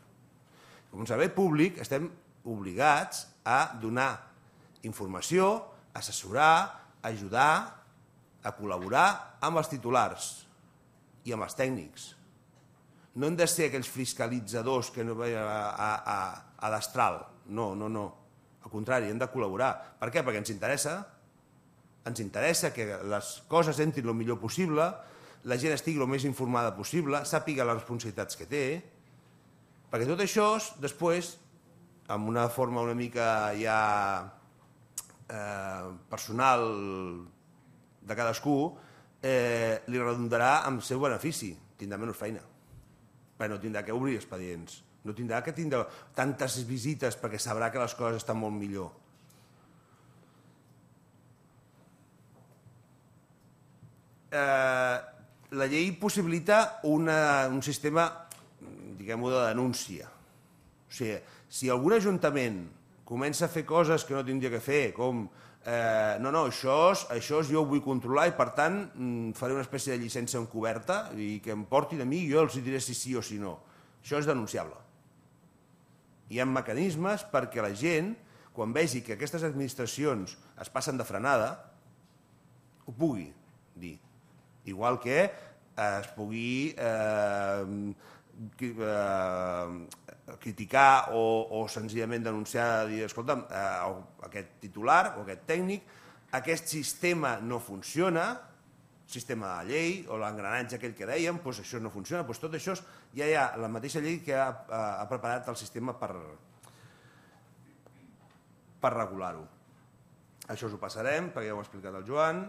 Com un servei públic estem obligats a donar informació, assessorar, ajudar, a col·laborar amb els titulars i amb els tècnics. No hem de ser aquells fiscalitzadors que no veien a, a, a, a l'astral. No, no, no. Al contrari, hem de col·laborar. Per què? Perquè ens interessa ens interessa que les coses entrin el millor possible, la gent estigui el més informada possible, sàpiga les responsabilitats que té, perquè tot això, després, amb una forma una mica ja eh, personal de cadascú, eh, li redundarà amb seu benefici, tindrà menys feina, perquè no tindrà que obrir expedients, no tindrà que tindre tantes visites perquè sabrà que les coses estan molt millor eh, la llei possibilita una, un sistema, diguem-ho, de denúncia. O sigui, si algun ajuntament comença a fer coses que no tindria que fer, com eh, no, no, això, és, això és, jo ho vull controlar i per tant mm, faré una espècie de llicència encoberta i que em portin a mi i jo els diré si sí o si no. Això és denunciable. Hi ha mecanismes perquè la gent, quan vegi que aquestes administracions es passen de frenada, ho pugui dir. Igual que eh, es pugui eh, eh, criticar o, o senzillament denunciar, dir, escolta'm, eh, aquest titular o aquest tècnic, aquest sistema no funciona, sistema de llei o l'engranatge aquell que dèiem, doncs això no funciona, doncs tot això ja hi ha la mateixa llei que ha, eh, ha preparat el sistema per, per regular-ho. Això us ho passarem, perquè ja ho ha explicat el Joan,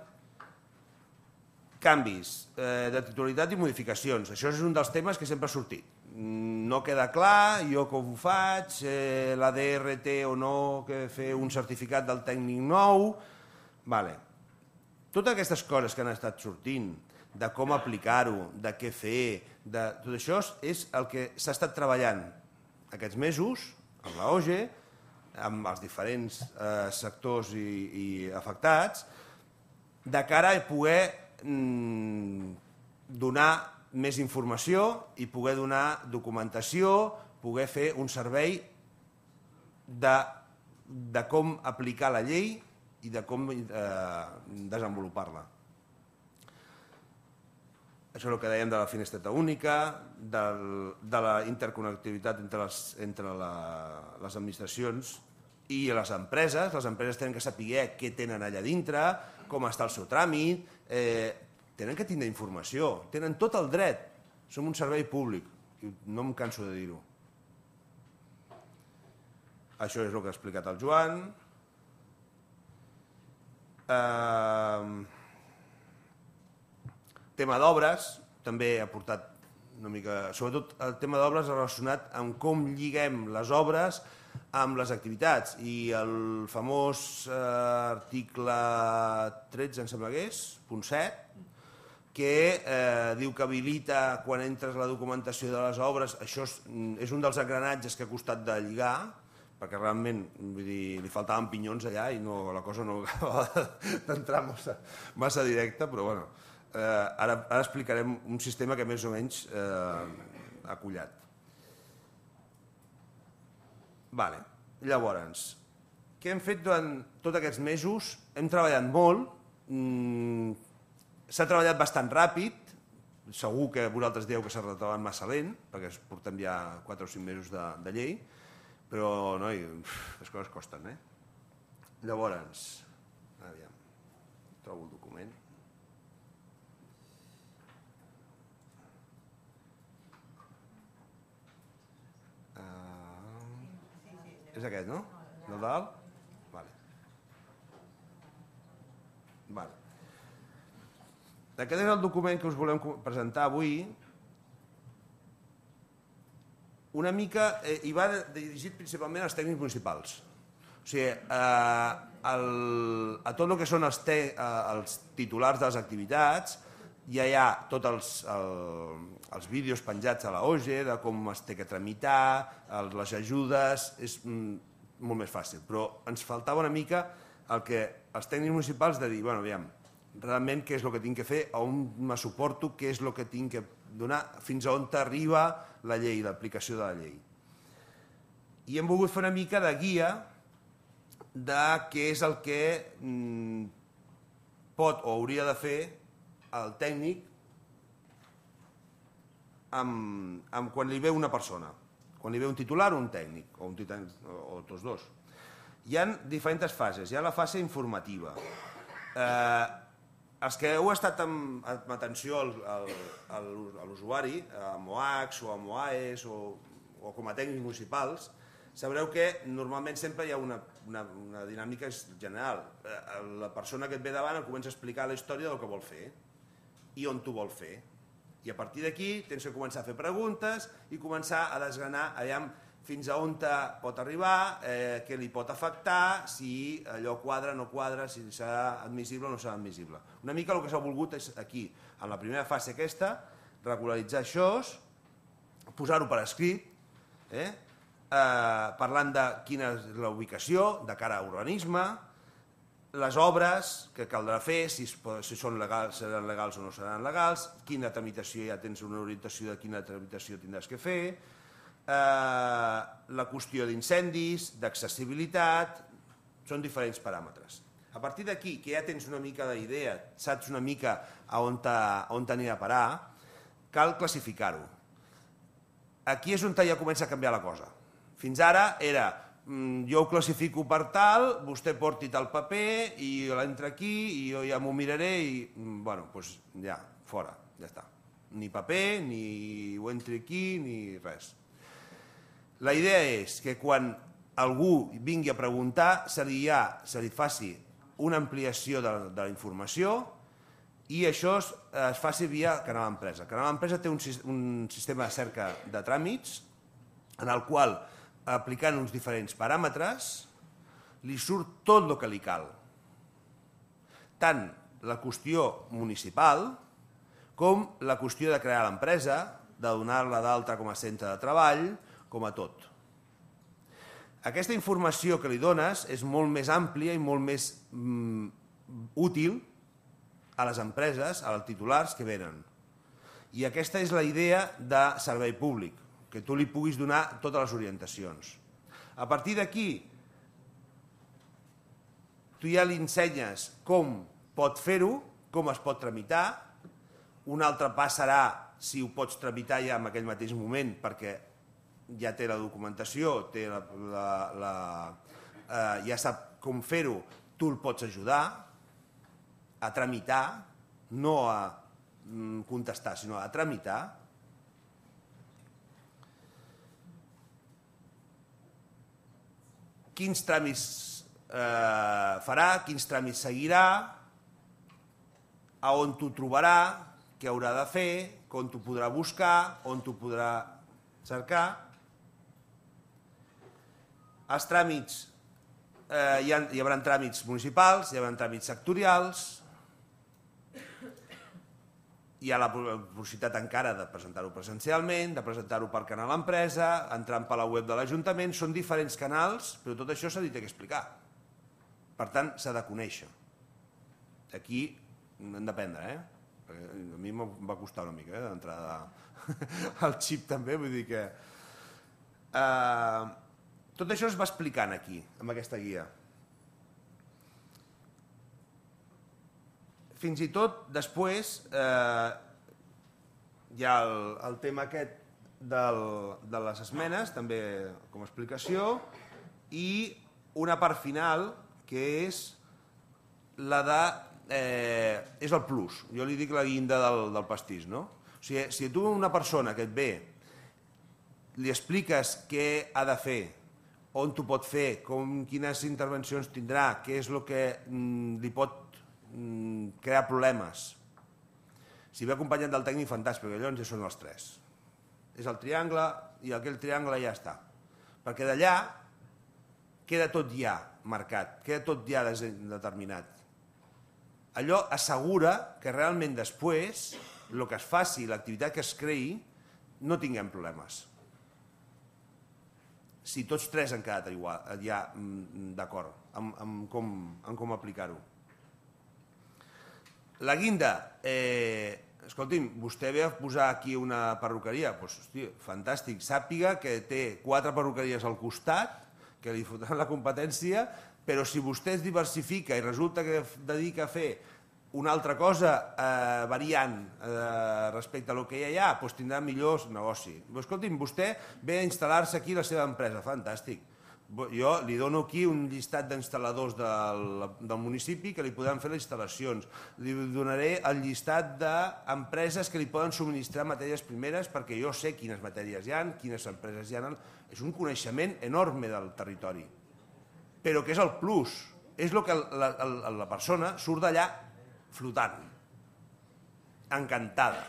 Canvis eh, de titularitat i modificacions. Això és un dels temes que sempre ha sortit. Mm, no queda clar, jo com ho faig, eh, la DRT o no, que fer un certificat del tècnic nou... Vale. Totes aquestes coses que han estat sortint, de com aplicar-ho, de què fer, de tot això és el que s'ha estat treballant aquests mesos amb la OGE, amb els diferents eh, sectors i, i afectats, de cara a poder Mm, donar més informació i poder donar documentació, poder fer un servei de, de com aplicar la llei i de com eh, desenvolupar-la. Això és el que dèiem de la finestreta única, del, de la interconnectivitat entre, les, entre la, les administracions i les empreses. Les empreses tenen que saber què tenen allà dintre, com està el seu tràmit, eh, tenen que tindre informació, tenen tot el dret. Som un servei públic, i no em canso de dir-ho. Això és el que ha explicat el Joan. Eh, tema d'obres, també ha portat una mica... Sobretot el tema d'obres relacionat amb com lliguem les obres amb les activitats i el famós eh, article 13, em sembla que és, punt 7, que eh, diu que habilita quan entres la documentació de les obres, això és, és un dels engranatges que ha costat de lligar, perquè realment vull dir, li faltaven pinyons allà i no, la cosa no acabava d'entrar massa, massa directa, però bueno, eh, ara, ara explicarem un sistema que més o menys eh, ha collat. Vale. Llavors, què hem fet durant tots aquests mesos? Hem treballat molt, mm, s'ha treballat bastant ràpid, segur que vosaltres dieu que s'ha retrobat massa lent, perquè es portem ja 4 o 5 mesos de, de llei, però, noi, les coses costen, eh? Llavors, aviam, trobo el document. És aquest, no? Del dalt? Vale. Vale. Aquest és el document que us volem presentar avui. Una mica, eh, i va dirigit principalment als tècnics municipals. O sigui, eh, el, a tot el que són els, te, eh, els titulars de les activitats, ja hi ha tots els, el, els vídeos penjats a la OGE de com es té que tramitar, el, les ajudes, és mm, molt més fàcil. Però ens faltava una mica el que els tècnics municipals de dir, bueno, aviam, realment què és el que tinc que fer, a on me suporto, què és el que tinc que donar, fins a on arriba la llei, l'aplicació de la llei. I hem volgut fer una mica de guia de què és el que mm, pot o hauria de fer el tècnic amb, amb quan li ve una persona, quan li ve un titular o un tècnic, o, un titan, o, o tots dos. Hi han diferents fases. Hi ha la fase informativa. Eh, els que heu estat amb, amb atenció al, al, al, a l'usuari, a OACs o a MOAES o, o com a tècnics municipals, sabreu que normalment sempre hi ha una, una, una dinàmica general. Eh, la persona que et ve davant comença a explicar la història del que vol fer i on t'ho vol fer. I a partir d'aquí tens que començar a fer preguntes i començar a desgranar aviam fins a on pot arribar, eh, què li pot afectar, si allò quadra o no quadra, si serà admissible o no serà admissible. Una mica el que s'ha volgut és aquí, en la primera fase aquesta, regularitzar això, posar-ho per escrit, eh? Eh, parlant de quina és la ubicació de cara a urbanisme, les obres que caldrà fer, si, es, si són legals, seran legals o no seran legals, quina tramitació, ja tens una orientació de quina tramitació tindràs que fer, eh, la qüestió d'incendis, d'accessibilitat, són diferents paràmetres. A partir d'aquí, que ja tens una mica d'idea, saps una mica a on, on t'anirà a parar, cal classificar-ho. Aquí és on ja comença a canviar la cosa. Fins ara era Mm, jo ho classifico per tal, vostè porti tal paper i jo l'entre aquí i jo ja m'ho miraré i, mm, bueno, doncs ja, fora, ja està. Ni paper, ni ho entri aquí, ni res. La idea és que quan algú vingui a preguntar, se li, ha, se li faci una ampliació de, de la informació i això es, es faci via Canal Empresa. Canal Empresa té un, un sistema de cerca de tràmits en el qual aplicant uns diferents paràmetres, li surt tot el que li cal. Tant la qüestió municipal com la qüestió de crear l'empresa, de donar-la d'alta com a centre de treball, com a tot. Aquesta informació que li dones és molt més àmplia i molt més mm, útil a les empreses, als titulars que venen. I aquesta és la idea de servei públic que tu li puguis donar totes les orientacions. A partir d'aquí, tu ja li ensenyes com pot fer-ho, com es pot tramitar, un altre pas serà si ho pots tramitar ja en aquell mateix moment, perquè ja té la documentació, té la, la, la, eh, ja sap com fer-ho, tu el pots ajudar a tramitar, no a mm, contestar, sinó a tramitar, quins tràmits eh, farà, quins tràmits seguirà, a on t'ho trobarà, què haurà de fer, on t'ho podrà buscar, on t'ho podrà cercar. Els tràmits, eh, hi, ha, hi haurà tràmits municipals, hi haurà tràmits sectorials, hi ha la possibilitat encara de presentar-ho presencialment, de presentar-ho per canal empresa, entrant per la web de l'Ajuntament, són diferents canals, però tot això s'ha dit que explicar. Per tant, s'ha de conèixer. Aquí hem d'aprendre, eh? a mi em va costar una mica, eh, d'entrada al xip també, vull dir que... Eh, tot això es va explicant aquí, amb aquesta guia. fins i tot després eh, hi ha el, el tema aquest del, de les esmenes, també com a explicació, i una part final que és la de... Eh, és el plus, jo li dic la guinda del, del pastís, no? O sigui, si tu una persona que et ve li expliques què ha de fer, on t'ho pot fer, com, quines intervencions tindrà, què és el que mm, li pot Mm, crear problemes. Si ve acompanyat del tècnic, fantàstic, perquè llavors ja són els tres. És el triangle i aquell triangle ja està. Perquè d'allà queda tot ja marcat, queda tot ja determinat. Allò assegura que realment després el que es faci, l'activitat que es creï, no tinguem problemes. Si tots tres han quedat igual, ja mm, d'acord amb, amb com, amb com aplicar-ho. La Guinda, eh, escolti'm, vostè ve a posar aquí una perruqueria, doncs, hòstia, fantàstic, sàpiga que té quatre perruqueries al costat, que li fotran la competència, però si vostè es diversifica i resulta que dedica a fer una altra cosa eh, variant eh, respecte a lo que hi ha allà, doncs tindrà millors negoci. Escolti'm, vostè ve a instal·lar-se aquí la seva empresa, fantàstic jo li dono aquí un llistat d'instal·ladors del, del municipi que li podran fer les instal·lacions. Li donaré el llistat d'empreses que li poden subministrar matèries primeres perquè jo sé quines matèries hi han, quines empreses hi han. És un coneixement enorme del territori, però que és el plus. És el que la, la, la persona surt d'allà flotant, encantada.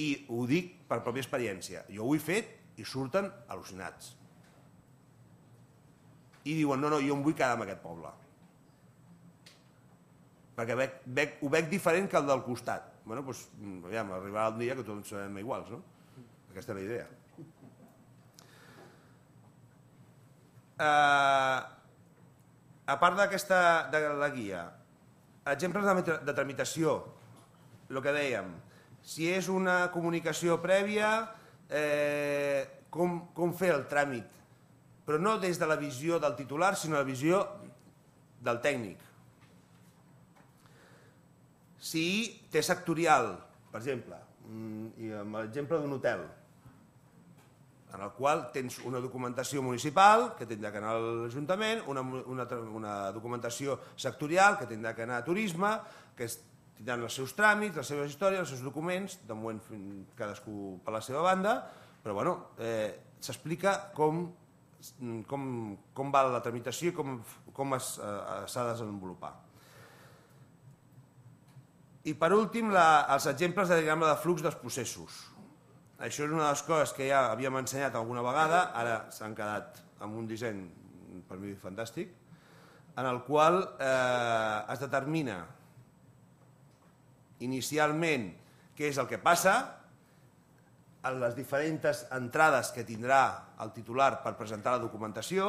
I ho dic per pròpia experiència. Jo ho he fet i surten al·lucinats i diuen, no, no, jo em vull quedar amb aquest poble. Perquè veig, veig, ho veig diferent que el del costat. bueno, doncs, aviam, arribarà el dia que tots serem iguals, no? Aquesta és la idea. Uh, a part d'aquesta, de la guia, exemples de, de tramitació, el que dèiem, si és una comunicació prèvia, eh, com, com fer el tràmit però no des de la visió del titular, sinó la visió del tècnic. Si té sectorial, per exemple, mm, i amb l'exemple d'un hotel, en el qual tens una documentació municipal que tindrà que anar a l'Ajuntament, una, una, una documentació sectorial que tindrà que anar a turisme, que tindran els seus tràmits, les seves històries, els seus documents, de moment cadascú per la seva banda, però bueno, eh, s'explica com com, com va la tramitació i com, com eh, s'ha de desenvolupar. I per últim, la, els exemples de diagrama de flux dels processos. Això és una de les coses que ja havíem ensenyat alguna vegada, ara s'han quedat amb un disseny per mi fantàstic, en el qual eh, es determina inicialment què és el que passa, en les diferents entrades que tindrà el titular per presentar la documentació,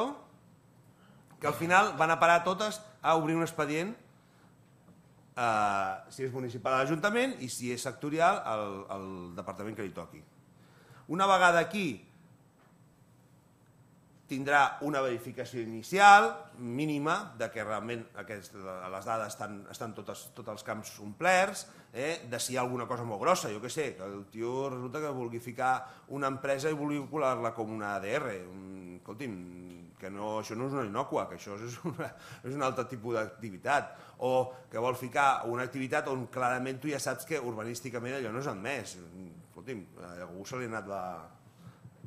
que al final van a parar totes a obrir un expedient eh, si és municipal a l'Ajuntament i si és sectorial al, al departament que li toqui. Una vegada aquí tindrà una verificació inicial mínima de que realment aquest, les dades estan, estan totes, tots els camps omplerts, eh? de si hi ha alguna cosa molt grossa, jo què sé, que el tio resulta que vulgui ficar una empresa i vulgui colar-la com una ADR. Un, mm, escolti'm, que no, això no és una inocua, que això és, una, és un altre tipus d'activitat, o que vol ficar una activitat on clarament tu ja saps que urbanísticament allò no és admès. Mm, escolti'm, a algú se li ha anat la,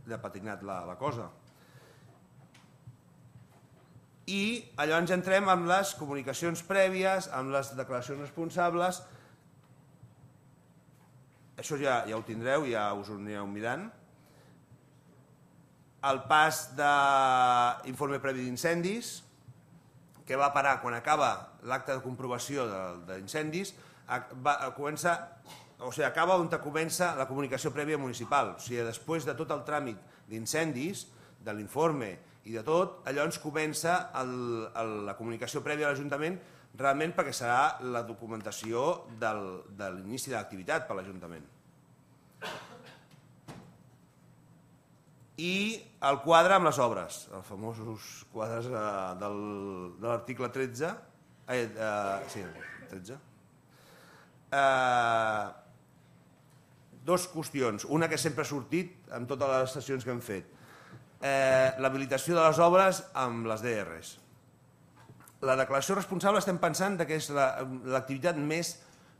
llapatinat la, la cosa i ens entrem amb les comunicacions prèvies, amb les declaracions responsables. Això ja, ja ho tindreu, ja us ho anireu mirant. El pas d'informe previ d'incendis, que va parar quan acaba l'acte de comprovació d'incendis, comença, o sigui, acaba on comença la comunicació prèvia municipal. O sigui, després de tot el tràmit d'incendis, de l'informe, i de tot, allò ens comença el, el, la comunicació prèvia a l'Ajuntament realment perquè serà la documentació del, de l'inici de l'activitat per l'Ajuntament. I el quadre amb les obres, els famosos quadres eh, del, de l'article 13, eh, eh, sí, 13. Eh, dos qüestions, una que sempre ha sortit en totes les sessions que hem fet eh, l'habilitació de les obres amb les DRs. La declaració responsable estem pensant que és l'activitat la, més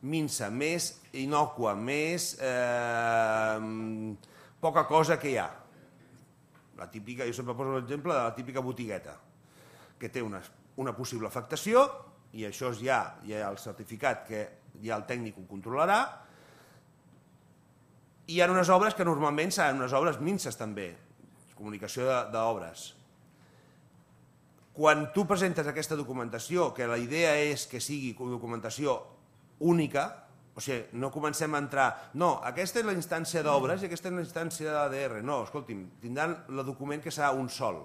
minsa, més inocua, més eh, poca cosa que hi ha. La típica, jo sempre poso l'exemple de la típica botigueta, que té una, una possible afectació, i això és ja, ja el certificat que ja el tècnic ho controlarà, i hi ha unes obres que normalment seran unes obres minses també, comunicació d'obres. Quan tu presentes aquesta documentació, que la idea és que sigui documentació única, o sigui, no comencem a entrar, no, aquesta és la instància d'obres i aquesta és la instància d'ADR, no, escolti'm, tindran el document que serà un sol.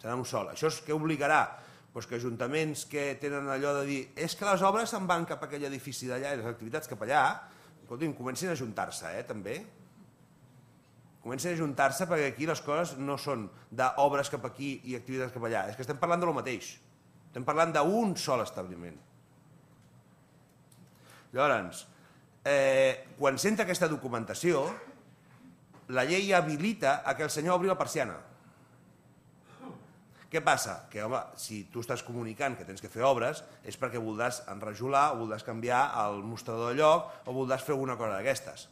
Serà un sol. Això és que obligarà doncs que ajuntaments que tenen allò de dir és que les obres se'n van cap a aquell edifici d'allà i les activitats cap allà, escolti'm, comencin a ajuntar-se, eh, també, comencen a juntar-se perquè aquí les coses no són d'obres cap aquí i activitats cap allà, és que estem parlant de lo mateix. Estem parlant d'un sol establiment. Llavors, eh, quan senta aquesta documentació, la llei habilita a que el senyor obri la persiana. Què passa? Que, home, si tu estàs comunicant que tens que fer obres, és perquè voldràs enrajolar, o voldràs canviar el mostrador de lloc, o voldràs fer alguna cosa d'aquestes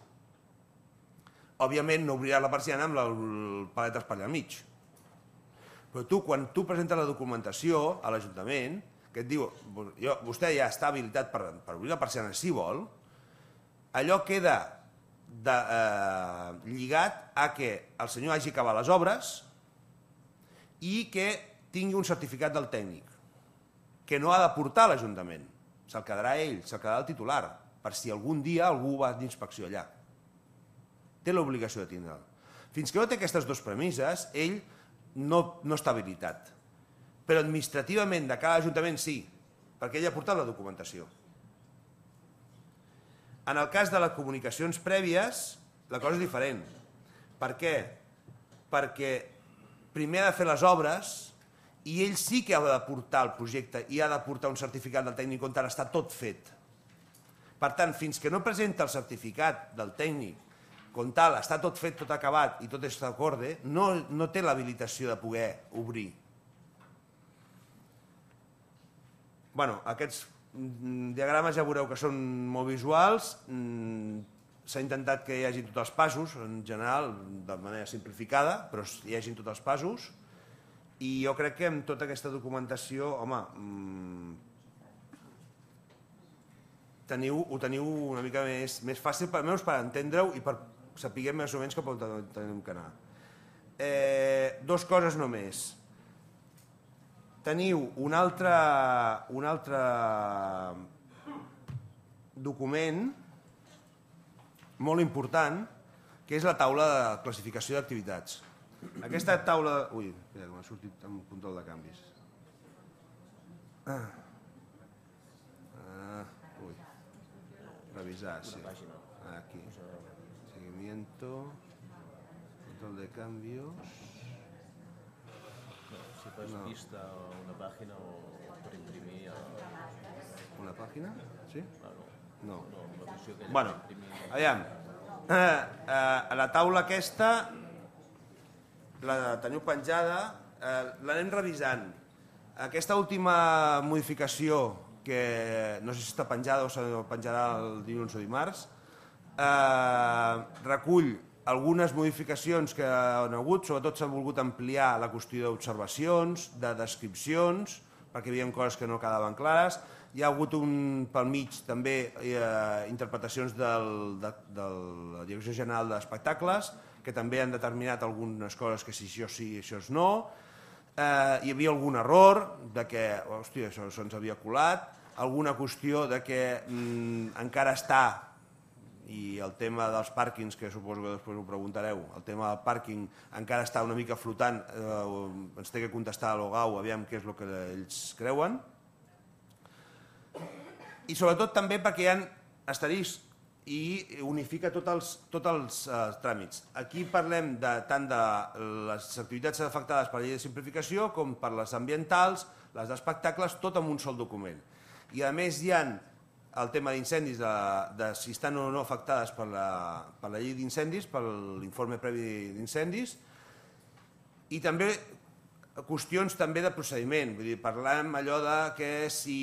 òbviament no obrirà la persiana amb el palet al mig. Però tu, quan tu presentes la documentació a l'Ajuntament, que et diu, jo, vostè ja està habilitat per, per obrir la persiana si vol, allò queda de, eh, lligat a que el senyor hagi acabat les obres i que tingui un certificat del tècnic, que no ha de portar a l'Ajuntament. Se'l quedarà ell, se'l quedarà el titular, per si algun dia algú va d'inspecció allà té l'obligació de tindre'l. Fins que no té aquestes dues premisses, ell no, no està habilitat. Però administrativament de cada ajuntament sí, perquè ell ha portat la documentació. En el cas de les comunicacions prèvies, la cosa és diferent. Per què? Perquè primer ha de fer les obres i ell sí que ha de portar el projecte i ha de portar un certificat del tècnic on està tot fet. Per tant, fins que no presenta el certificat del tècnic com tal, està tot fet, tot acabat i tot està acorde, no, no té l'habilitació de poder obrir. bueno, aquests mm, diagrames ja veureu que són molt visuals, mm, s'ha intentat que hi hagi tots els passos, en general, de manera simplificada, però hi hagin tots els passos, i jo crec que amb tota aquesta documentació, home, mm, teniu, ho teniu una mica més, més fàcil, per almenys per entendre-ho i per sapiguem més o menys cap on tenim que anar. Eh, dos coses només. Teniu un altre, un altre document molt important, que és la taula de classificació d'activitats. Aquesta taula... Ui, espera, que m'ha sortit amb control de canvis. Ah. Ah, ui. Revisar, sí. Aquí movimiento, control de cambios. No, si puedes no. vista o una página o por imprimir. A... Una página? Sí? claro. no. no. no que bueno, imprimir... aviam. Eh, eh, a la taula aquesta la teniu penjada, eh, l'anem revisant. Aquesta última modificació, que no sé si està penjada o se penjarà el dilluns o dimarts, eh, recull algunes modificacions que han hagut, sobretot s'ha volgut ampliar la qüestió d'observacions, de descripcions, perquè hi havia coses que no quedaven clares, hi ha hagut un, pel mig també eh, interpretacions del, de, de la Direcció General d'Espectacles, que també han determinat algunes coses que si això sí, això és no, eh, hi havia algun error de que, hòstia, això ens havia colat, alguna qüestió de que mm, encara està i el tema dels pàrquings, que suposo que després ho preguntareu, el tema del pàrquing encara està una mica flotant, eh, ens té que contestar a l'OGAU, aviam què és el que ells creuen. I sobretot també perquè hi ha asterisc i unifica tots els, tot els eh, tràmits. Aquí parlem de, tant de les activitats afectades per la llei de simplificació com per les ambientals, les d'espectacles, tot amb un sol document. I a més hi han el tema d'incendis, de, de si estan o no afectades per la, per la llei d'incendis, per l'informe previ d'incendis, i també qüestions també de procediment. Vull dir, parlem allò de que si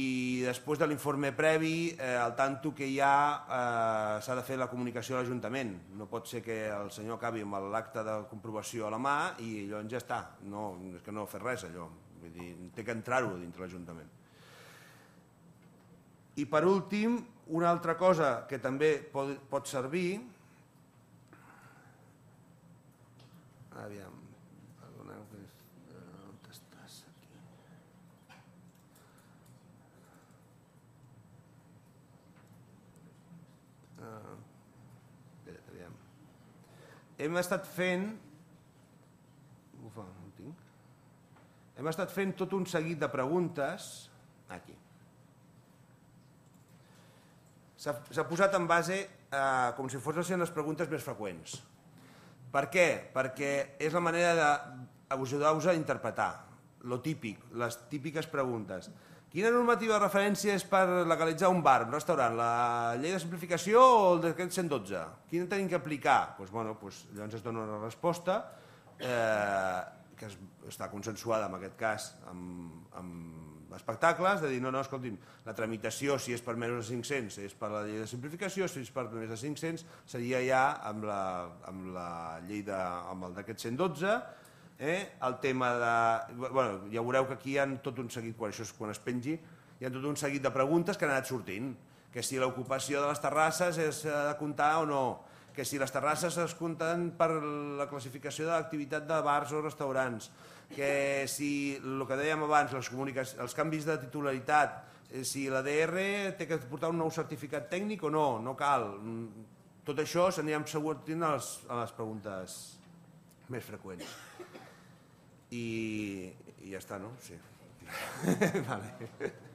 després de l'informe previ, eh, el tanto que hi ha, eh, s'ha de fer la comunicació a l'Ajuntament. No pot ser que el senyor acabi amb l'acte de comprovació a la mà i allò ja està. No, és que no fer res allò. Vull dir, té que entrar-ho dintre l'Ajuntament. I per últim, una altra cosa que també pot, pot servir... Aviam, perdoneu que... Eh, on estàs? Aquí. Ah, aviam. Hem estat fent... Ufa, no tinc. Hem estat fent tot un seguit de preguntes s'ha posat en base eh, com si fossin les preguntes més freqüents. Per què? Perquè és la manera d'ajudar-vos a interpretar, lo típic, les típiques preguntes. Quina normativa de referència és per legalitzar un bar, un restaurant? La llei de simplificació o el decret 112? Quina tenim que aplicar? Pues, doncs, bueno, pues, doncs, llavors es dona una resposta eh, que es, està consensuada en aquest cas amb, amb l'espectacle de dir, no, no, escolti'm, la tramitació, si és per menys de 500, és per la llei de simplificació, si és per més de 500, seria ja amb la, amb la llei de, amb el d'aquest 112, eh? el tema de... Bueno, ja veureu que aquí hi ha tot un seguit, quan això és quan es pengi, hi ha tot un seguit de preguntes que han anat sortint, que si l'ocupació de les terrasses és eh, de comptar o no, que si les terrasses es compten per la classificació de l'activitat de bars o restaurants, que si el que dèiem abans, les els canvis de titularitat, eh, si la DR té que portar un nou certificat tècnic o no, no cal. Mm, tot això s'anirem segurtint a les, a les preguntes més freqüents. I, i ja està, no? Sí. vale.